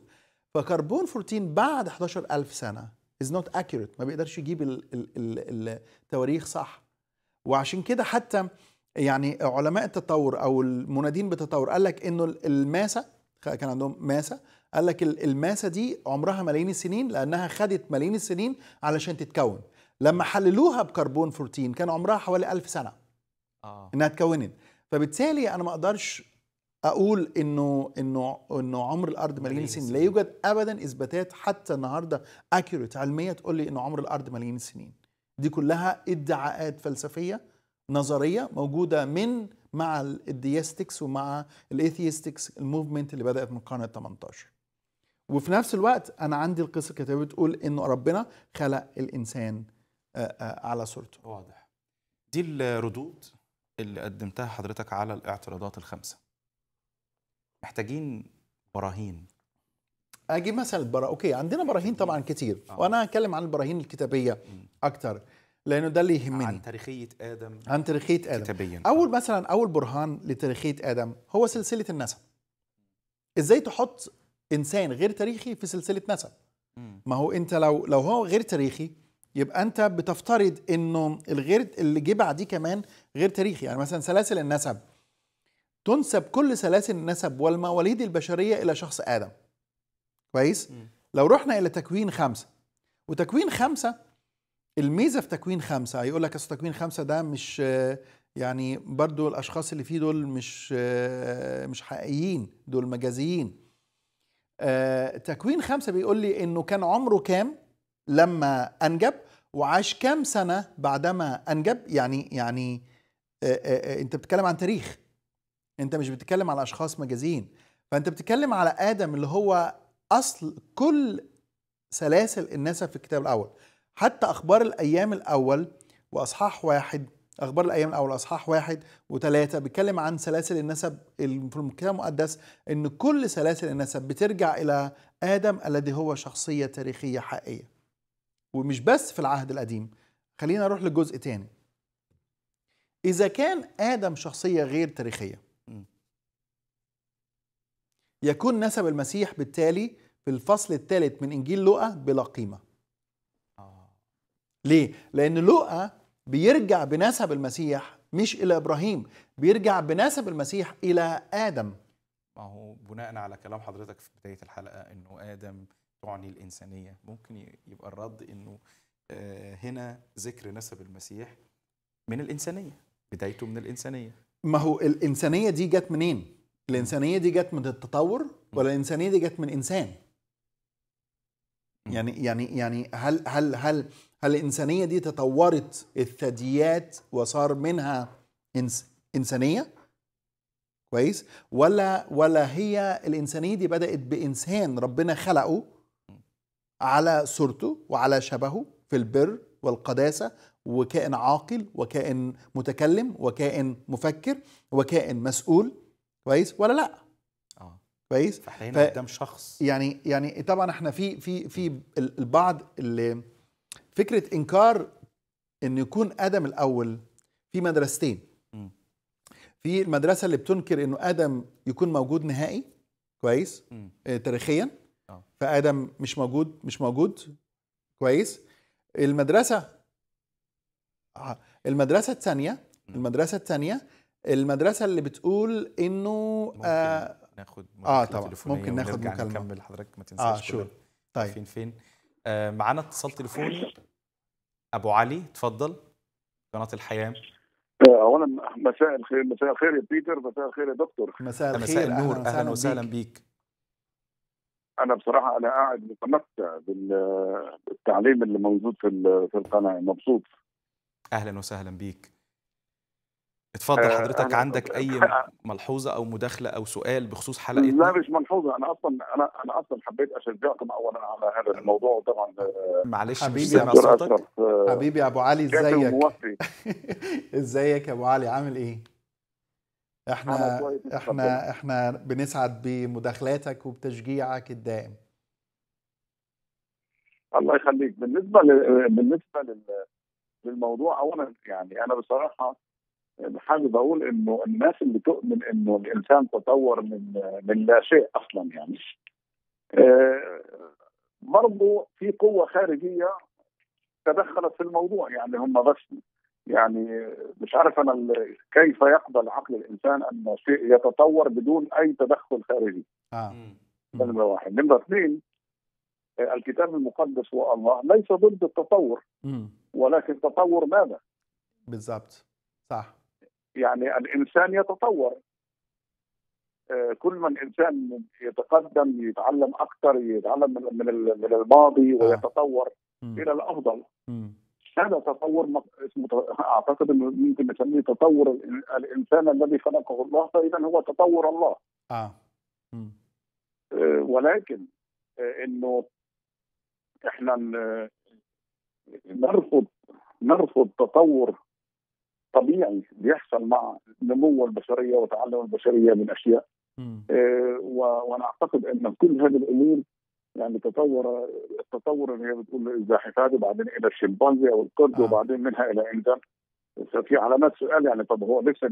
فكربون 14 بعد 11000 سنه از نوت accurate ما بيقدرش يجيب التواريخ صح وعشان كده حتى يعني علماء التطور او المنادين بالتطور قال لك انه الماسه كان عندهم ماسه قال لك الماسه دي عمرها ملايين السنين لانها خدت ملايين السنين علشان تتكون لما حللوها بكربون 14 كان عمرها حوالي 1000 سنه آه. انها اتكونت فبالتالي انا ما اقدرش اقول انه انه انه عمر الارض ملايين السنين لا يوجد ابدا اثباتات حتى النهارده اكيوريت علميه تقول لي انه عمر الارض ملايين السنين دي كلها ادعاءات فلسفيه نظريه موجوده من مع الديستكس ومع الايثيستكس الموفمنت اللي بدات من القرن ال 18 وفي نفس الوقت انا عندي القصه الكتابيه بتقول انه ربنا خلق الانسان على صورته واضح دي الردود اللي قدمتها حضرتك على الاعتراضات الخمسه محتاجين براهين اجيب مثلا برا... اوكي عندنا براهين طبعا كتير آه. وانا هتكلم عن البراهين الكتابيه م. اكتر لانه ده اللي يهمني عن تاريخيه ادم عن تاريخيه ادم كتابيا اول مثلا اول برهان لتاريخيه ادم هو سلسله النسب ازاي تحط انسان غير تاريخي في سلسله نسب ما هو انت لو لو هو غير تاريخي يبقى انت بتفترض انه الغير اللي جه بعديه كمان غير تاريخي يعني مثلا سلاسل النسب تنسب كل سلاسل النسب والمواليد البشرية إلى شخص آدم كويس؟ لو رحنا إلى تكوين خمسة وتكوين خمسة الميزة في تكوين خمسة هيقول لك أصل تكوين خمسة ده مش يعني برضو الأشخاص اللي فيه دول مش مش حقيقيين دول مجازيين آه، تكوين خمسة بيقول لي إنه كان عمره كام لما أنجب وعاش كام سنة بعدما أنجب يعني يعني آه، آه، أنت بتتكلم عن تاريخ انت مش بتتكلم على اشخاص مجازين فانت بتتكلم على ادم اللي هو اصل كل سلاسل النسب في الكتاب الاول حتى اخبار الايام الاول واصحاح واحد اخبار الايام الاول اصحاح واحد وثلاثه بيتكلم عن سلاسل النسب في الكتاب المقدس ان كل سلاسل النسب بترجع الى ادم الذي هو شخصيه تاريخيه حقيقيه ومش بس في العهد القديم خلينا نروح لجزء تاني اذا كان ادم شخصيه غير تاريخيه يكون نسب المسيح بالتالي في الفصل الثالث من انجيل لوقا بلا قيمه آه. ليه لان لوقا بيرجع بنسب المسيح مش الى ابراهيم بيرجع بنسب المسيح الى ادم ما هو بناء على كلام حضرتك في بدايه الحلقه انه ادم تعني الانسانيه ممكن يبقى الرد انه آه، هنا ذكر نسب المسيح من الانسانيه بدايته من الانسانيه ما هو الانسانيه دي جت منين الانسانيه دي جت من التطور ولا الانسانيه دي جت من انسان يعني يعني يعني هل هل هل هل الانسانيه دي تطورت الثدييات وصار منها إنس انسانيه كويس ولا ولا هي الانسانيه دي بدات بانسان ربنا خلقه على صورته وعلى شبهه في البر والقداسه وكائن عاقل وكائن متكلم وكائن مفكر وكائن مسؤول كويس ولا لا اه كويس فاحنا ف... قدام شخص يعني يعني طبعا احنا في في في البعض اللي فكره انكار ان يكون ادم الاول في مدرستين في المدرسه اللي بتنكر انه ادم يكون موجود نهائي كويس م. آه، تاريخيا آه. فادم مش موجود مش موجود كويس المدرسه آه، المدرسه الثانيه المدرسه الثانيه المدرسه اللي بتقول انه آه ناخد اه طبعا ممكن ناخد مكالمه نكمل حضرتك ما تنساش اه شور طيب فين فين آه معانا اتصال تليفوني ابو علي اتفضل قناه الحياه آه، اولا مساء الخير مساء الخير يا بيتر مساء الخير يا دكتور مساء الخير مساء النور اهلا وسهلا بيك انا بصراحه انا قاعد متمتع بالتعليم اللي موجود في في القناه مبسوط اهلا وسهلا بيك اتفضل آه، حضرتك عندك اي آه. ملحوظه او مداخله او سؤال بخصوص حلقه لا مش ملحوظه انا اصلا انا انا اصلا حبيت اشجعكم اولا على هذا الموضوع طبعا آه، معلش حبيبي مش صوتك حبيبي ابو علي ازيك ازيك يا ابو علي عامل ايه احنا احنا احنا بنسعد بمداخلاتك وبتشجيعك الدائم الله يخليك بالنسبه بالنسبه للموضوع اولا يعني انا بصراحه حابب اقول انه الناس اللي تؤمن انه الانسان تطور من من لا شيء اصلا يعني آه، برضه في قوه خارجيه تدخلت في الموضوع يعني هم بس يعني مش عارف انا كيف يقبل عقل الانسان ان شيء يتطور بدون اي تدخل خارجي. اه نمره واحد، نمره اثنين الكتاب المقدس والله ليس ضد التطور م. ولكن تطور ماذا؟ بالضبط صح يعني الانسان يتطور آه، كل ما الانسان يتقدم يتعلم اكثر يتعلم من من الماضي آه. ويتطور آه. الى الافضل م. هذا تطور اعتقد انه ممكن نسميه تطور الانسان الذي خلقه الله فاذا هو تطور الله اه م. آه، ولكن انه احنا نرفض نرفض تطور طبيعي بيحصل مع نمو البشريه وتعلم البشريه من اشياء إيه وانا اعتقد ان كل هذه الامور يعني تطور التطور اللي هي بتقول الزاحفات وبعدين الى الشمبانزي او القرد آه. وبعدين منها الى انسان ففي علامات سؤال يعني طب هو لسه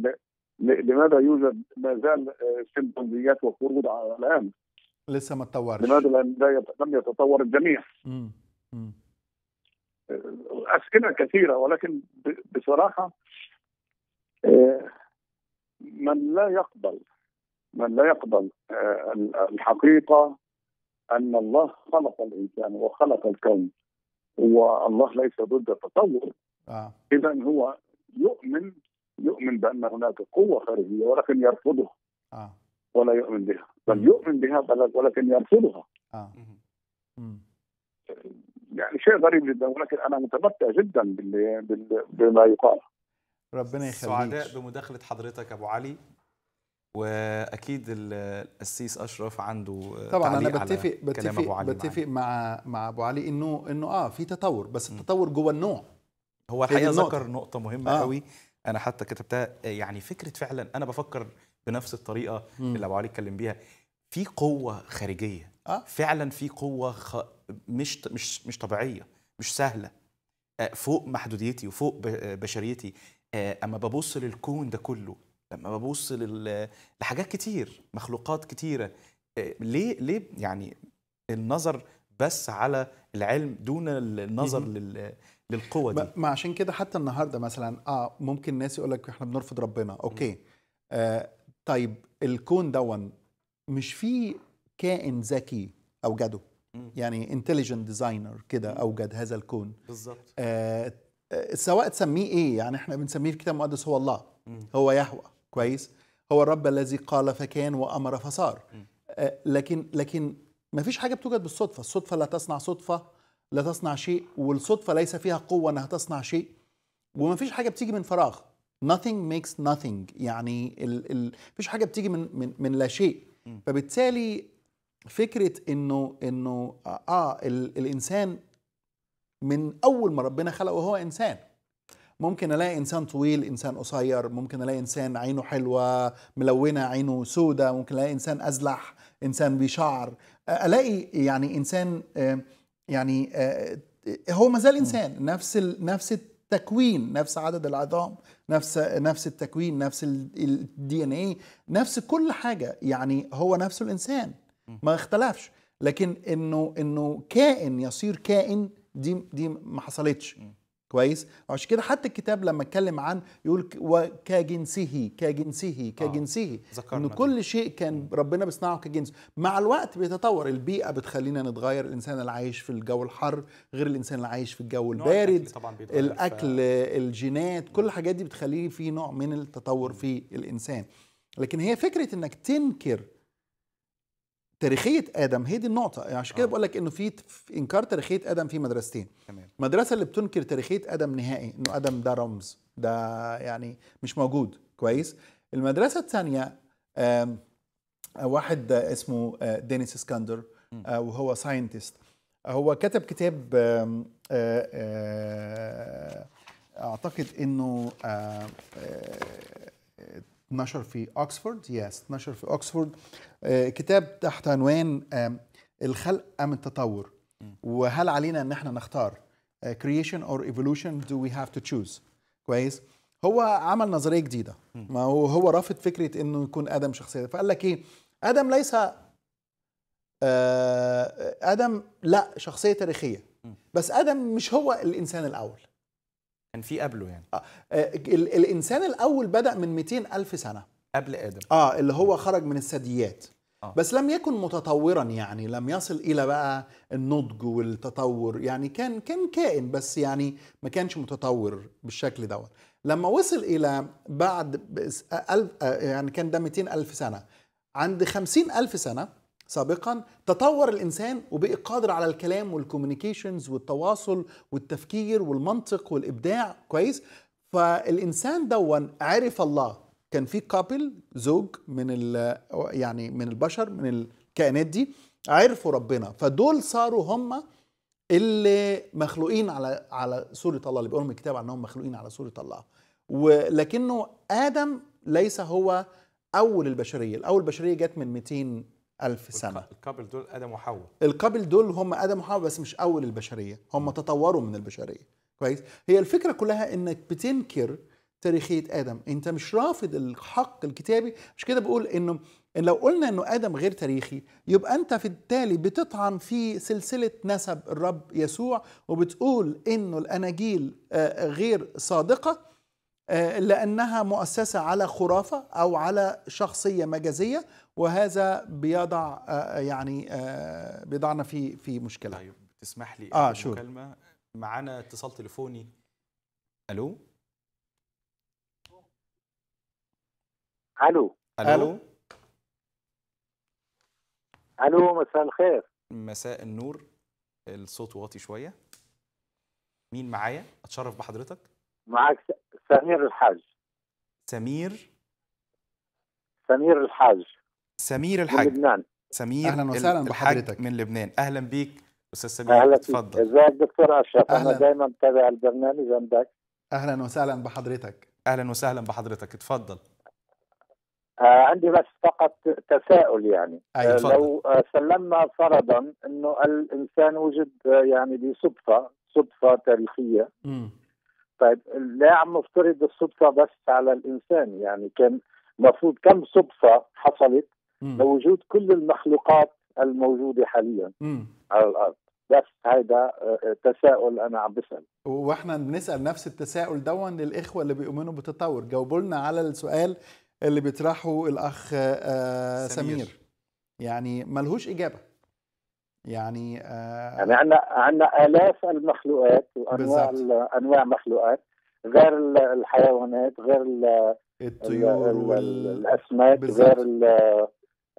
لماذا يوجد ما زال آه، شمبانزيات وقرود على الان؟ لسه ما تطورش لماذا لم يتطور الجميع؟ امم اسئله كثيره ولكن بصراحه آه، من لا يقبل من لا يقبل آه، الحقيقه ان الله خلق الانسان وخلق الكون والله ليس ضد التطور آه. اذا هو يؤمن يؤمن بان هناك قوه خارجيه ولكن يرفضها آه. ولا يؤمن بها بل يؤمن بها ولكن يرفضها آه. يعني شيء غريب جدا ولكن انا متمتع جدا بما يقال ربنا يخليك سعداء بمداخله حضرتك ابو علي واكيد القسيس اشرف عنده طبعا انا بتفق بتفق أبو علي بتفق مع مع ابو علي انه انه اه في تطور بس التطور جوه النوع هو الحقيقه ذكر نقطه مهمه آه. قوي انا حتى كتبتها يعني فكره فعلا انا بفكر بنفس الطريقه م. اللي ابو علي اتكلم بيها في قوه خارجيه آه. فعلا في قوه خ... مش مش مش طبيعيه مش سهله آه، فوق محدوديتي وفوق آه، بشريتي آه، اما ببص للكون ده كله لما ببص لحاجات كتير مخلوقات كتيره آه، ليه ليه يعني النظر بس على العلم دون النظر لل للقوه دي ما عشان كده حتى النهارده مثلا اه ممكن الناس يقول لك احنا بنرفض ربنا اوكي آه طيب الكون دون مش في كائن ذكي اوجده يعني انتليجنت ديزاينر كده اوجد هذا الكون بالظبط آه سواء تسميه ايه يعني احنا بنسميه في الكتاب المقدس هو الله هو يهوى كويس هو الرب الذي قال فكان وامر فصار آه، لكن لكن ما فيش حاجه بتوجد بالصدفه الصدفه لا تصنع صدفه لا تصنع شيء والصدفه ليس فيها قوه انها تصنع شيء وما فيش حاجه بتيجي من فراغ nothing makes nothing يعني ال ال فيش حاجه بتيجي من من, من لا شيء فبالتالي فكره انه انه اه, آه، ال الانسان من اول ما ربنا خلقه وهو انسان ممكن الاقي انسان طويل انسان قصير ممكن الاقي انسان عينه حلوه ملونه عينه سودة ممكن الاقي انسان ازلح انسان بشعر الاقي يعني انسان آه، يعني آه، آه، هو ما زال انسان نفس نفس التكوين نفس عدد العظام نفس نفس التكوين نفس الدي ان اي نفس كل حاجه يعني هو نفسه الانسان ما اختلفش لكن انه انه كائن يصير كائن دي دي ما حصلتش كويس عشان كده حتى الكتاب لما اتكلم عن يقول وكجنسه كجنسه كجنسه آه. ان كل شيء كان ربنا بيصنعه كجنس مع الوقت بيتطور البيئه بتخلينا نتغير الانسان اللي عايش في الجو الحر غير الانسان اللي عايش في الجو البارد الاكل ف... الجينات كل الحاجات دي بتخليه في نوع من التطور في الانسان لكن هي فكره انك تنكر تاريخيه ادم هي دي النقطه يعني عشان كده آه. بقول لك انه في انكار تاريخيه ادم في مدرستين تمام المدرسه اللي بتنكر تاريخيه ادم نهائي انه ادم ده رمز ده يعني مش موجود كويس المدرسه الثانيه واحد اسمه آه، دينيس اسكندر آه، وهو ساينتست هو كتب كتاب اعتقد انه نشر في اوكسفورد يس نشر في اوكسفورد آه، كتاب تحت عنوان آه، الخلق ام التطور وهل علينا ان احنا نختار آه، creation or evolution do we have to choose كويس هو عمل نظريه جديده ما هو هو رافض فكره انه يكون ادم شخصيه فقال لك ايه ادم ليس ادم لا شخصيه تاريخيه بس ادم مش هو الانسان الاول كان في قبله يعني آه. آه، الانسان الاول بدا من 200 الف سنه قبل ادم اه اللي هو خرج من الثدييات آه. بس لم يكن متطورا يعني لم يصل الى بقى النضج والتطور يعني كان كان كائن بس يعني ما كانش متطور بالشكل دوت لما وصل الى بعد ألف آه، يعني كان ده 200 الف سنه عند 50 الف سنه سابقا تطور الانسان وبقي قادر على الكلام والكوميونيكيشنز والتواصل والتفكير والمنطق والابداع كويس فالانسان دون عرف الله كان في كابل زوج من يعني من البشر من الكائنات دي عرفوا ربنا فدول صاروا هم اللي مخلوقين على على صوره الله اللي بيقولهم الكتاب انهم مخلوقين على صوره الله ولكنه ادم ليس هو اول البشريه الاول البشريه جت من 200 ألف سنة الكابل دول آدم وحواء الكابل دول هم آدم وحواء بس مش أول البشرية هم تطوروا من البشرية كويس هي الفكرة كلها إنك بتنكر تاريخية آدم أنت مش رافض الحق الكتابي مش كده بقول إنه إن لو قلنا إنه آدم غير تاريخي يبقى أنت في التالي بتطعن في سلسلة نسب الرب يسوع وبتقول إنه الأناجيل آه، آه، غير صادقة آه، لأنها مؤسسة على خرافة أو على شخصية مجازية وهذا بيضع آه، يعني آه، بيضعنا في في مشكله طيب تسمح لي اه شو معانا اتصال تليفوني الو الو الو الو مساء الخير مساء النور الصوت واطي شويه مين معايا اتشرف بحضرتك معاك سمير الحاج سمير سمير الحاج سمير الحاج من لبنان سمير اهلا وسهلا بحضرتك من لبنان اهلا بيك استاذ سمير اهلا تفضل ازيك دكتور اشرف انا دايما متابع البرنامج عندك اهلا وسهلا بحضرتك اهلا وسهلا بحضرتك اتفضل آه عندي بس فقط تساؤل يعني أي آه لو آه سلمنا فرضا انه الانسان وجد آه، يعني بصدفه صدفه تاريخيه م. طيب لا عم نفترض الصدفه بس على الانسان يعني كان المفروض كم صدفه حصلت لوجود كل المخلوقات الموجوده حاليا مم. على الارض بس هيدا آه، آه، تساؤل انا عم بسال واحنا بنسال نفس التساؤل دون للاخوه اللي بيؤمنوا بالتطور جاوبوا لنا على السؤال اللي بيطرحه الاخ آه، سمير. سمير يعني ملهوش اجابه يعني آه يعني عندنا عندنا الاف المخلوقات وانواع انواع مخلوقات غير الحيوانات غير الطيور والاسماك غير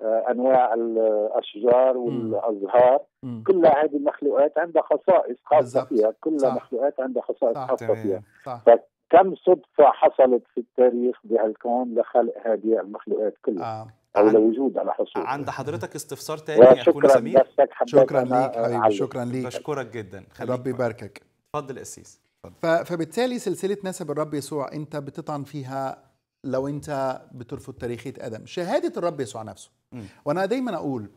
آه، انواع الاشجار والازهار مم. كلها هذه المخلوقات عندها خصائص خاصه فيها كل صح. مخلوقات عندها خصائص خاصه فيها صح. فكم صدفه حصلت في التاريخ بهالكون لخلق هذه المخلوقات كلها آه. او لوجود على حصول عند حضرتك استفسار تاني يا اخونا سمير شكرا ليك حبيبي شكرا ليك بشكرك جدا خليك ربي يباركك اتفضل قسيس فبالتالي سلسله نسب الرب يسوع انت بتطعن فيها لو انت بترفض تاريخيه ادم شهاده الرب يسوع نفسه وانا دايما اقول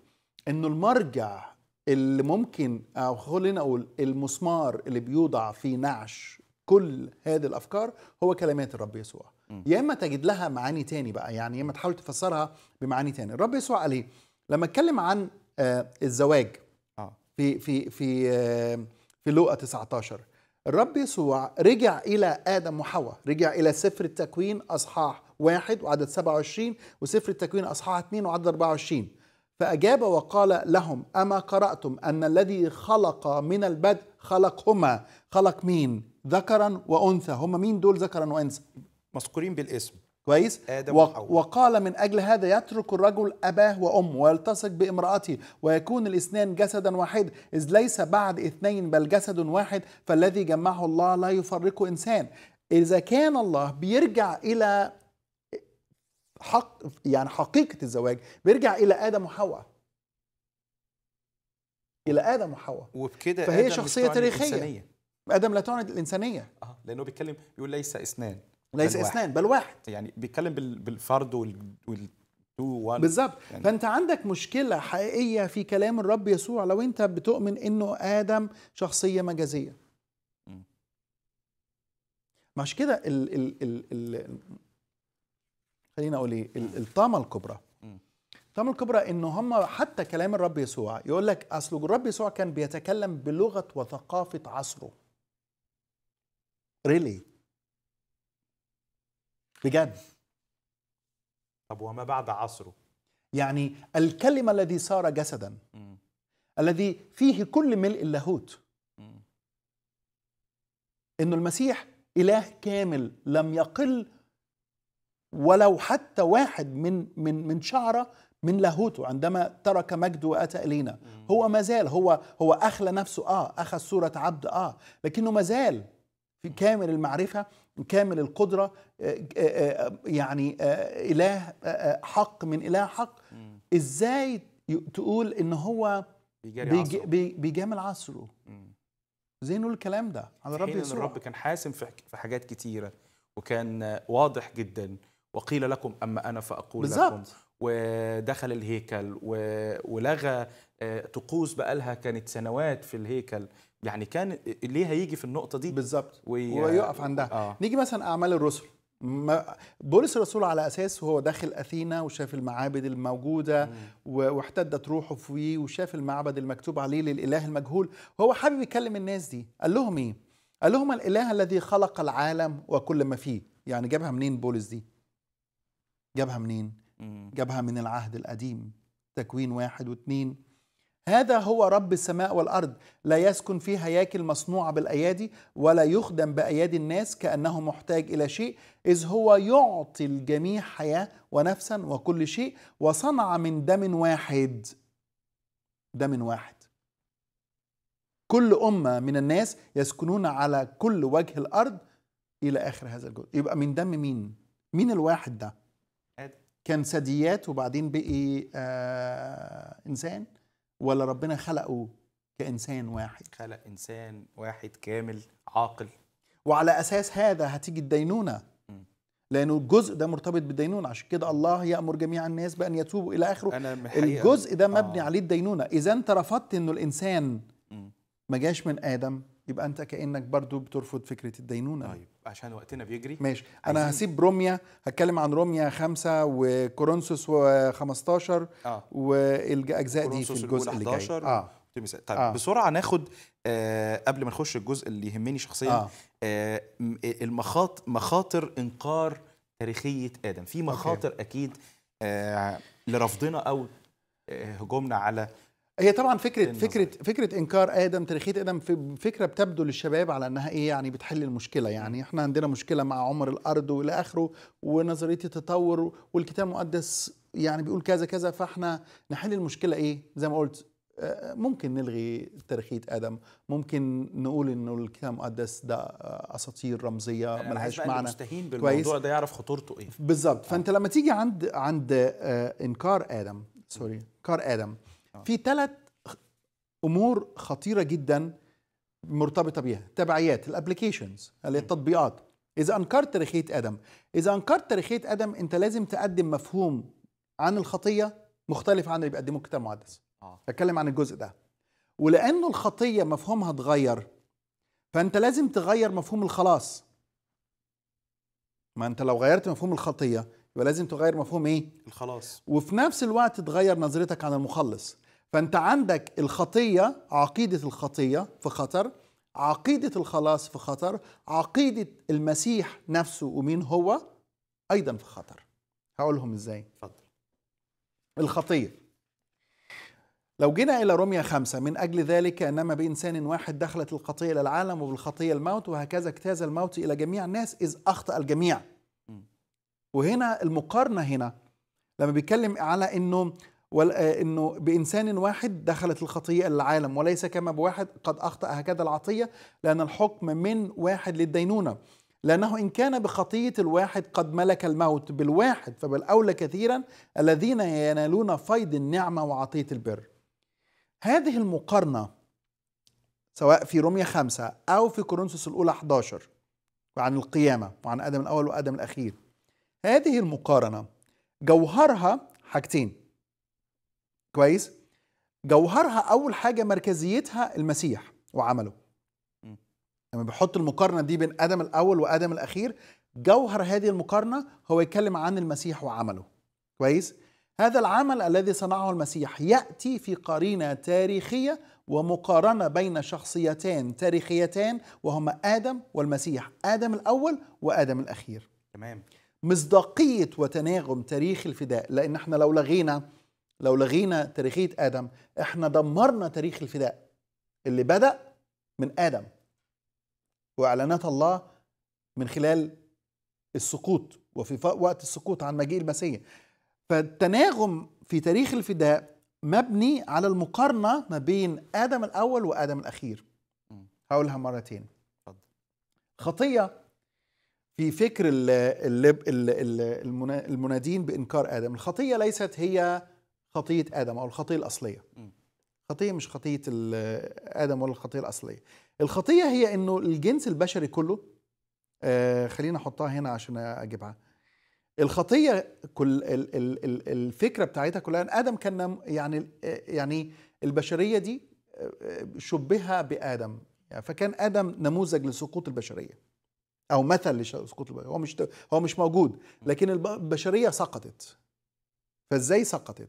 انه المرجع اللي ممكن او خلينا اقول المسمار اللي بيوضع في نعش كل هذه الافكار هو كلمات الرب يسوع يا اما تجد لها معاني تاني بقى يعني يا اما تحاول تفسرها بمعاني تاني الرب يسوع قال ايه لما اتكلم عن آه الزواج آه. في في في آه في لوقا 19 الرب يسوع رجع إلى آدم وحواء رجع إلى سفر التكوين أصحاح واحد وعدد 27 وسفر التكوين أصحاح 2 وعدد 24 فأجاب وقال لهم أما قرأتم أن الذي خلق من البدء خلقهما خلق مين ذكرا وأنثى هما مين دول ذكرا وأنثى مذكورين بالاسم كويس آدم وقال من أجل هذا يترك الرجل أباه وأمه ويلتصق بامرأته ويكون الإثنان جسدا واحد إذ ليس بعد اثنين بل جسد واحد فالذي جمعه الله لا يفرقه إنسان إذا كان الله بيرجع إلى حق يعني حقيقة الزواج بيرجع إلى آدم وحواء إلى آدم وحواء وبكده فهي آدم شخصية تاريخية آدم لا تعني الإنسانية آه لأنه بيتكلم بيقول ليس اثنان ليس اثنين اثنان بل واحد يعني بيتكلم بالفرد وال بالظبط يعني فانت عندك مشكله حقيقيه في كلام الرب يسوع لو انت بتؤمن انه ادم شخصيه مجازيه مش كده ال ال ال ال خلينا اقول ايه الطامه الكبرى الطامه الكبرى ان هم حتى كلام الرب يسوع يقول لك اصل الرب يسوع كان بيتكلم بلغه وثقافه عصره ريلي really. بجد طب وما بعد عصره يعني الكلمة الذي صار جسدا م. الذي فيه كل ملء اللاهوت أن المسيح إله كامل لم يقل ولو حتى واحد من من من شعرة من لاهوته عندما ترك مجده واتى الينا هو ما زال هو هو اخلى نفسه اه اخذ صوره عبد اه لكنه ما زال في كامل المعرفة كامل القدرة آه، آه، آه، يعني إله حق من إله حق إزاي تقول إن هو بيجامل عصره زي نقول الكلام ده على الرب يسوع الرب كان حاسم في حاجات كتيرة وكان واضح جدا وقيل لكم أما أنا فأقول بالزبط. لكم ودخل الهيكل ولغى طقوس بقالها كانت سنوات في الهيكل يعني كان ليه هيجي في النقطه دي بالظبط وي... ويقف عندها آه. نيجي مثلا اعمال الرسل ما بولس الرسول على اساس هو داخل اثينا وشاف المعابد الموجوده واحتدت روحه فيه وشاف المعبد المكتوب عليه للاله المجهول هو حابب يكلم الناس دي قال لهم ايه قال لهم الاله الذي خلق العالم وكل ما فيه يعني جابها منين بولس دي جابها منين جابها من العهد القديم تكوين واحد واثنين هذا هو رب السماء والأرض لا يسكن في هياكل مصنوعة بالأيادي ولا يخدم بأيادي الناس كأنه محتاج إلى شيء إذ هو يعطي الجميع حياة ونفسا وكل شيء وصنع من دم واحد دم واحد كل أمة من الناس يسكنون على كل وجه الأرض إلى آخر هذا الجزء يبقى من دم مين؟ مين الواحد ده؟ كان سديات وبعدين بقي آه إنسان ولا ربنا خلقه كإنسان واحد خلق إنسان واحد كامل عاقل وعلى أساس هذا هتيجي الدينونة لأنه الجزء ده مرتبط بالدينونة عشان كده الله يأمر جميع الناس بأن يتوبوا إلى آخره أنا الجزء ده مبني آه. عليه الدينونة إذا أنت رفضت أنه الإنسان ما جاش من آدم يبقى انت كانك برضو بترفض فكره الدينونه طيب عشان وقتنا بيجري ماشي انا هسيب روميا هتكلم عن روميا خمسة وكورنثوس و15 آه. والاجزاء دي في الجزء اللي جاي آه. طيب،, طيب آه. بسرعه ناخد آه قبل ما نخش الجزء اللي يهمني شخصيا آه. آه المخاط مخاطر انقار تاريخيه ادم في مخاطر أوكي. اكيد آه لرفضنا او آه، هجومنا على هي طبعا فكره فكره فكره انكار ادم تاريخيه ادم في فكره بتبدو للشباب على انها ايه يعني بتحل المشكله يعني احنا عندنا مشكله مع عمر الارض والى اخره ونظريه التطور والكتاب المقدس يعني بيقول كذا كذا فاحنا نحل المشكله ايه زي ما قلت آه، ممكن نلغي تاريخية آدم ممكن نقول إنه الكتاب المقدس ده آه، أساطير رمزية ملهاش معنى مستهين بالموضوع ده يعرف خطورته إيه بالظبط فأنت آه. لما تيجي عند عند إنكار آدم سوري إنكار آدم آه. في ثلاث امور خطيره جدا مرتبطه بيها تبعيات الابلكيشنز اللي هي التطبيقات اذا انكرت تاريخيه ادم اذا انكرت تاريخيه ادم انت لازم تقدم مفهوم عن الخطيه مختلف عن اللي بيقدمه الكتاب المقدس آه. اتكلم عن الجزء ده ولانه الخطيه مفهومها اتغير فانت لازم تغير مفهوم الخلاص ما انت لو غيرت مفهوم الخطيه يبقى لازم تغير مفهوم ايه الخلاص وفي نفس الوقت تغير نظرتك عن المخلص فانت عندك الخطيه عقيده الخطيه في خطر عقيده الخلاص في خطر عقيده المسيح نفسه ومين هو ايضا في خطر هقولهم ازاي اتفضل الخطيه لو جينا إلى روميا خمسة من أجل ذلك أنما بإنسان واحد دخلت الخطية إلى العالم وبالخطية الموت وهكذا اجتاز الموت إلى جميع الناس إذ أخطأ الجميع وهنا المقارنه هنا لما بيتكلم على انه آه، انه بانسان واحد دخلت الخطيه العالم وليس كما بواحد قد اخطا هكذا العطيه لان الحكم من واحد للدينونه لانه ان كان بخطيه الواحد قد ملك الموت بالواحد فبالاولى كثيرا الذين ينالون فيض النعمه وعطيه البر. هذه المقارنه سواء في روميه خمسة أو في كورنثوس الأولى 11 وعن القيامة وعن آدم الأول وآدم الأخير هذه المقارنة جوهرها حاجتين كويس جوهرها أول حاجة مركزيتها المسيح وعمله لما يعني بحط المقارنة دي بين آدم الأول وآدم الأخير جوهر هذه المقارنة هو يتكلم عن المسيح وعمله كويس هذا العمل الذي صنعه المسيح يأتي في قرينة تاريخية ومقارنة بين شخصيتان تاريخيتان وهما آدم والمسيح آدم الأول وآدم الأخير تمام مصداقيه وتناغم تاريخ الفداء لان احنا لو لغينا لو لغينا تاريخيه ادم احنا دمرنا تاريخ الفداء اللي بدا من ادم واعلانات الله من خلال السقوط وفي وقت السقوط عن مجيء المسيح فالتناغم في تاريخ الفداء مبني على المقارنه ما بين ادم الاول وادم الاخير هقولها مرتين خطيه في فكر المنادين بإنكار آدم الخطية ليست هي خطية آدم أو الخطية الأصلية خطية مش خطية آدم ولا الخطية الأصلية الخطية هي أنه الجنس البشري كله آه خلينا أحطها هنا عشان أجيبها الخطية كل الفكرة بتاعتها كلها أن آدم كان يعني آه، يعني البشرية دي آه، آه، شبهها بآدم يعني فكان آدم نموذج لسقوط البشرية او مثل لسقوط البشريه هو مش هو مش موجود لكن البشريه سقطت فازاي سقطت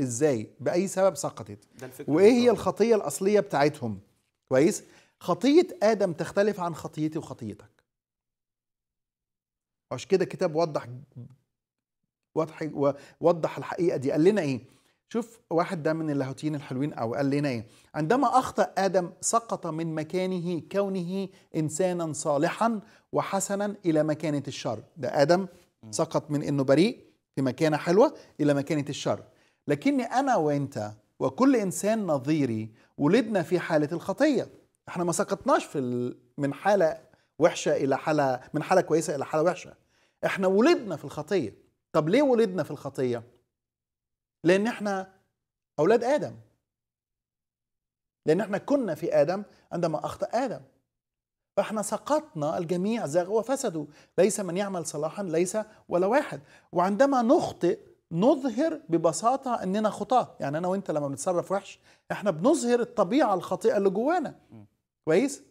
ازاي باي سبب سقطت وايه هي الخطيه الاصليه بتاعتهم كويس خطيه ادم تختلف عن خطيتي وخطيتك عشان كده الكتاب وضح وضح وضح الحقيقه دي قال لنا ايه شوف واحد ده من اللاهوتيين الحلوين او قال لنا ايه عندما اخطا ادم سقط من مكانه كونه انسانا صالحا وحسنا الى مكانه الشر ده ادم سقط من انه بريء في مكانه حلوه الى مكانه الشر لكني انا وانت وكل انسان نظيري ولدنا في حاله الخطيه احنا ما سقطناش في من حاله وحشه الى حاله من حاله كويسه الى حاله وحشه احنا ولدنا في الخطيه طب ليه ولدنا في الخطيه لان احنا اولاد ادم لان احنا كنا في ادم عندما اخطا ادم فاحنا سقطنا الجميع زاغوا وفسدوا ليس من يعمل صلاحا ليس ولا واحد وعندما نخطئ نظهر ببساطة أننا خطاة يعني أنا وإنت لما بنتصرف وحش إحنا بنظهر الطبيعة الخاطئة اللي جوانا كويس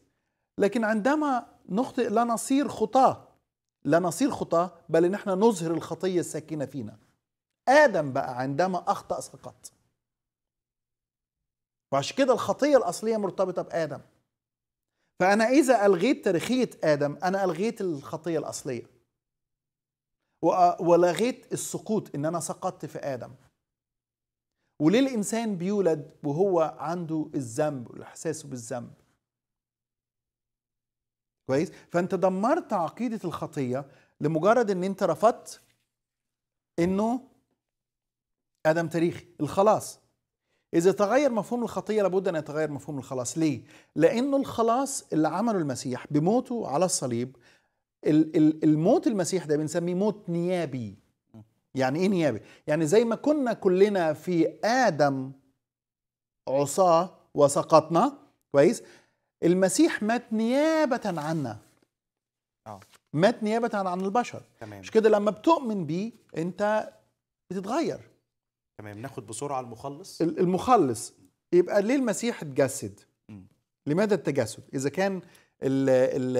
لكن عندما نخطئ لا نصير خطاة لا نصير خطاة بل إن إحنا نظهر الخطية الساكنة فينا آدم بقى عندما أخطأ سقط وعشان كده الخطية الأصلية مرتبطة بآدم فأنا إذا ألغيت تاريخية آدم أنا ألغيت الخطية الأصلية ولغيت السقوط إن أنا سقطت في آدم وليه الإنسان بيولد وهو عنده الذنب والإحساس بالذنب كويس فأنت دمرت عقيدة الخطية لمجرد إن أنت رفضت إنه ادم تاريخي الخلاص إذا تغير مفهوم الخطية لابد أن يتغير مفهوم الخلاص ليه؟ لأنه الخلاص اللي عمله المسيح بموته على الصليب الموت المسيح ده بنسميه موت نيابي يعني إيه نيابي؟ يعني زي ما كنا كلنا في آدم عصاة وسقطنا كويس؟ المسيح مات نيابة عنا آه. مات نيابة عن البشر تمام. مش كده لما بتؤمن بيه أنت بتتغير تمام ناخد بسرعه المخلص المخلص يبقى ليه المسيح اتجسد؟ لماذا التجسد؟ اذا كان ال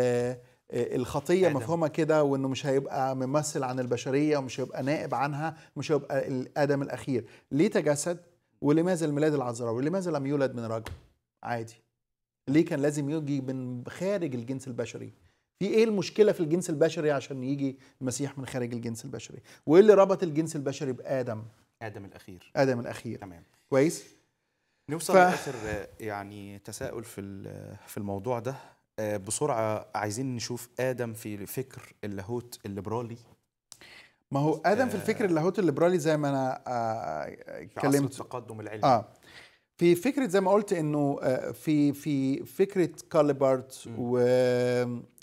ال الخطيه آدم. مفهومه كده وانه مش هيبقى ممثل عن البشريه ومش هيبقى نائب عنها مش هيبقى الادم الاخير ليه تجسد ولماذا الميلاد العذراوي ولماذا لم يولد من رجل عادي ليه كان لازم يجي من خارج الجنس البشري في ايه المشكله في الجنس البشري عشان يجي المسيح من خارج الجنس البشري وايه اللي ربط الجنس البشري بادم ادم الاخير ادم الاخير تمام كويس نوصل ف... لاخر آه، يعني تساؤل في آه، في الموضوع ده آه، بسرعه عايزين نشوف ادم في فكر اللاهوت الليبرالي ما هو ادم في الفكر اللاهوت الليبرالي زي ما انا اتكلمت في التقدم العلمي اه في فكره زي ما قلت انه في في فكره كاليبارت و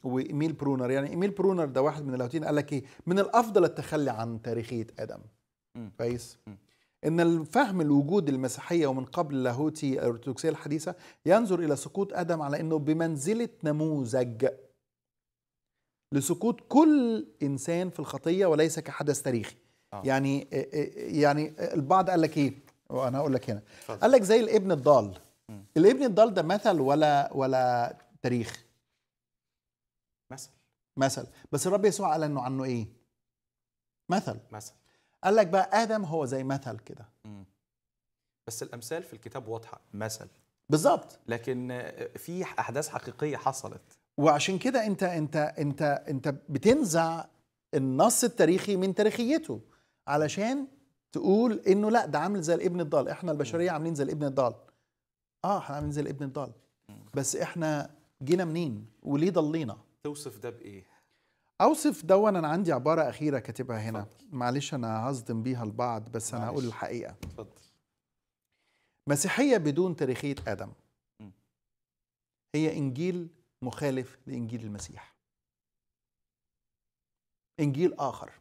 وايميل برونر يعني ايميل برونر ده واحد من اللاهوتين قال لك ايه من الافضل التخلي عن تاريخيه ادم كويس ان الفهم الوجود المسيحيه ومن قبل اللاهوتي الارثوذكسيه الحديثه ينظر الى سقوط ادم على انه بمنزله نموذج لسقوط كل انسان في الخطيه وليس كحدث تاريخي آه. يعني آه، آه، يعني البعض قال لك ايه وانا اقول لك هنا فضل. قال لك زي الابن الضال م. الابن الضال ده مثل ولا ولا تاريخ مثل مثل بس الرب يسوع قال انه عنه ايه مثل مثل قال لك بقى ادم هو زي مثل كده بس الامثال في الكتاب واضحه مثل بالظبط لكن في احداث حقيقيه حصلت وعشان كده انت انت انت انت بتنزع النص التاريخي من تاريخيته علشان تقول انه لا ده عامل زي الابن الضال احنا البشريه عاملين زي الابن الضال اه احنا عاملين زي الابن الضال بس احنا جينا منين وليه ضلينا توصف ده بايه اوصف دون انا عندي عباره اخيره كاتبها هنا فضل. معلش انا هصدم بيها البعض بس انا هقول الحقيقه اتفضل مسيحيه بدون تاريخيه ادم هي انجيل مخالف لانجيل المسيح انجيل اخر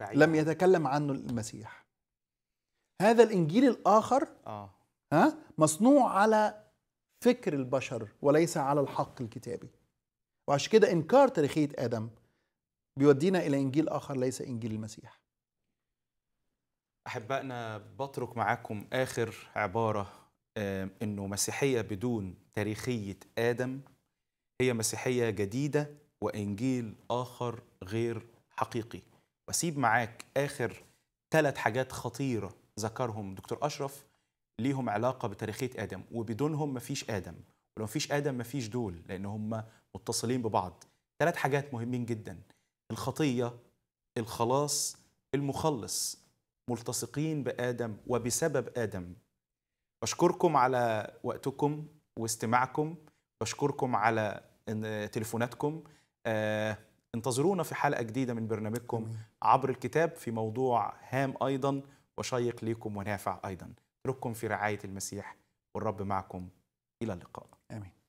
بعيد. لم يتكلم عنه المسيح هذا الانجيل الاخر آه. ها مصنوع على فكر البشر وليس على الحق الكتابي وعشان كده انكار تاريخيه ادم بيودينا الى انجيل اخر ليس انجيل المسيح احبائنا بترك معاكم اخر عباره آه، انه مسيحيه بدون تاريخيه ادم هي مسيحيه جديده وانجيل اخر غير حقيقي واسيب معاك اخر ثلاث حاجات خطيره ذكرهم دكتور اشرف ليهم علاقه بتاريخيه ادم وبدونهم مفيش ادم ولو مفيش ادم مفيش دول لان هم متصلين ببعض ثلاث حاجات مهمين جدا الخطية الخلاص المخلص ملتصقين بآدم وبسبب آدم بشكركم على وقتكم واستماعكم بشكركم على تليفوناتكم آه انتظرونا في حلقة جديدة من برنامجكم عبر الكتاب في موضوع هام أيضا وشيق ليكم ونافع أيضا اترككم في رعاية المسيح والرب معكم إلى اللقاء آمين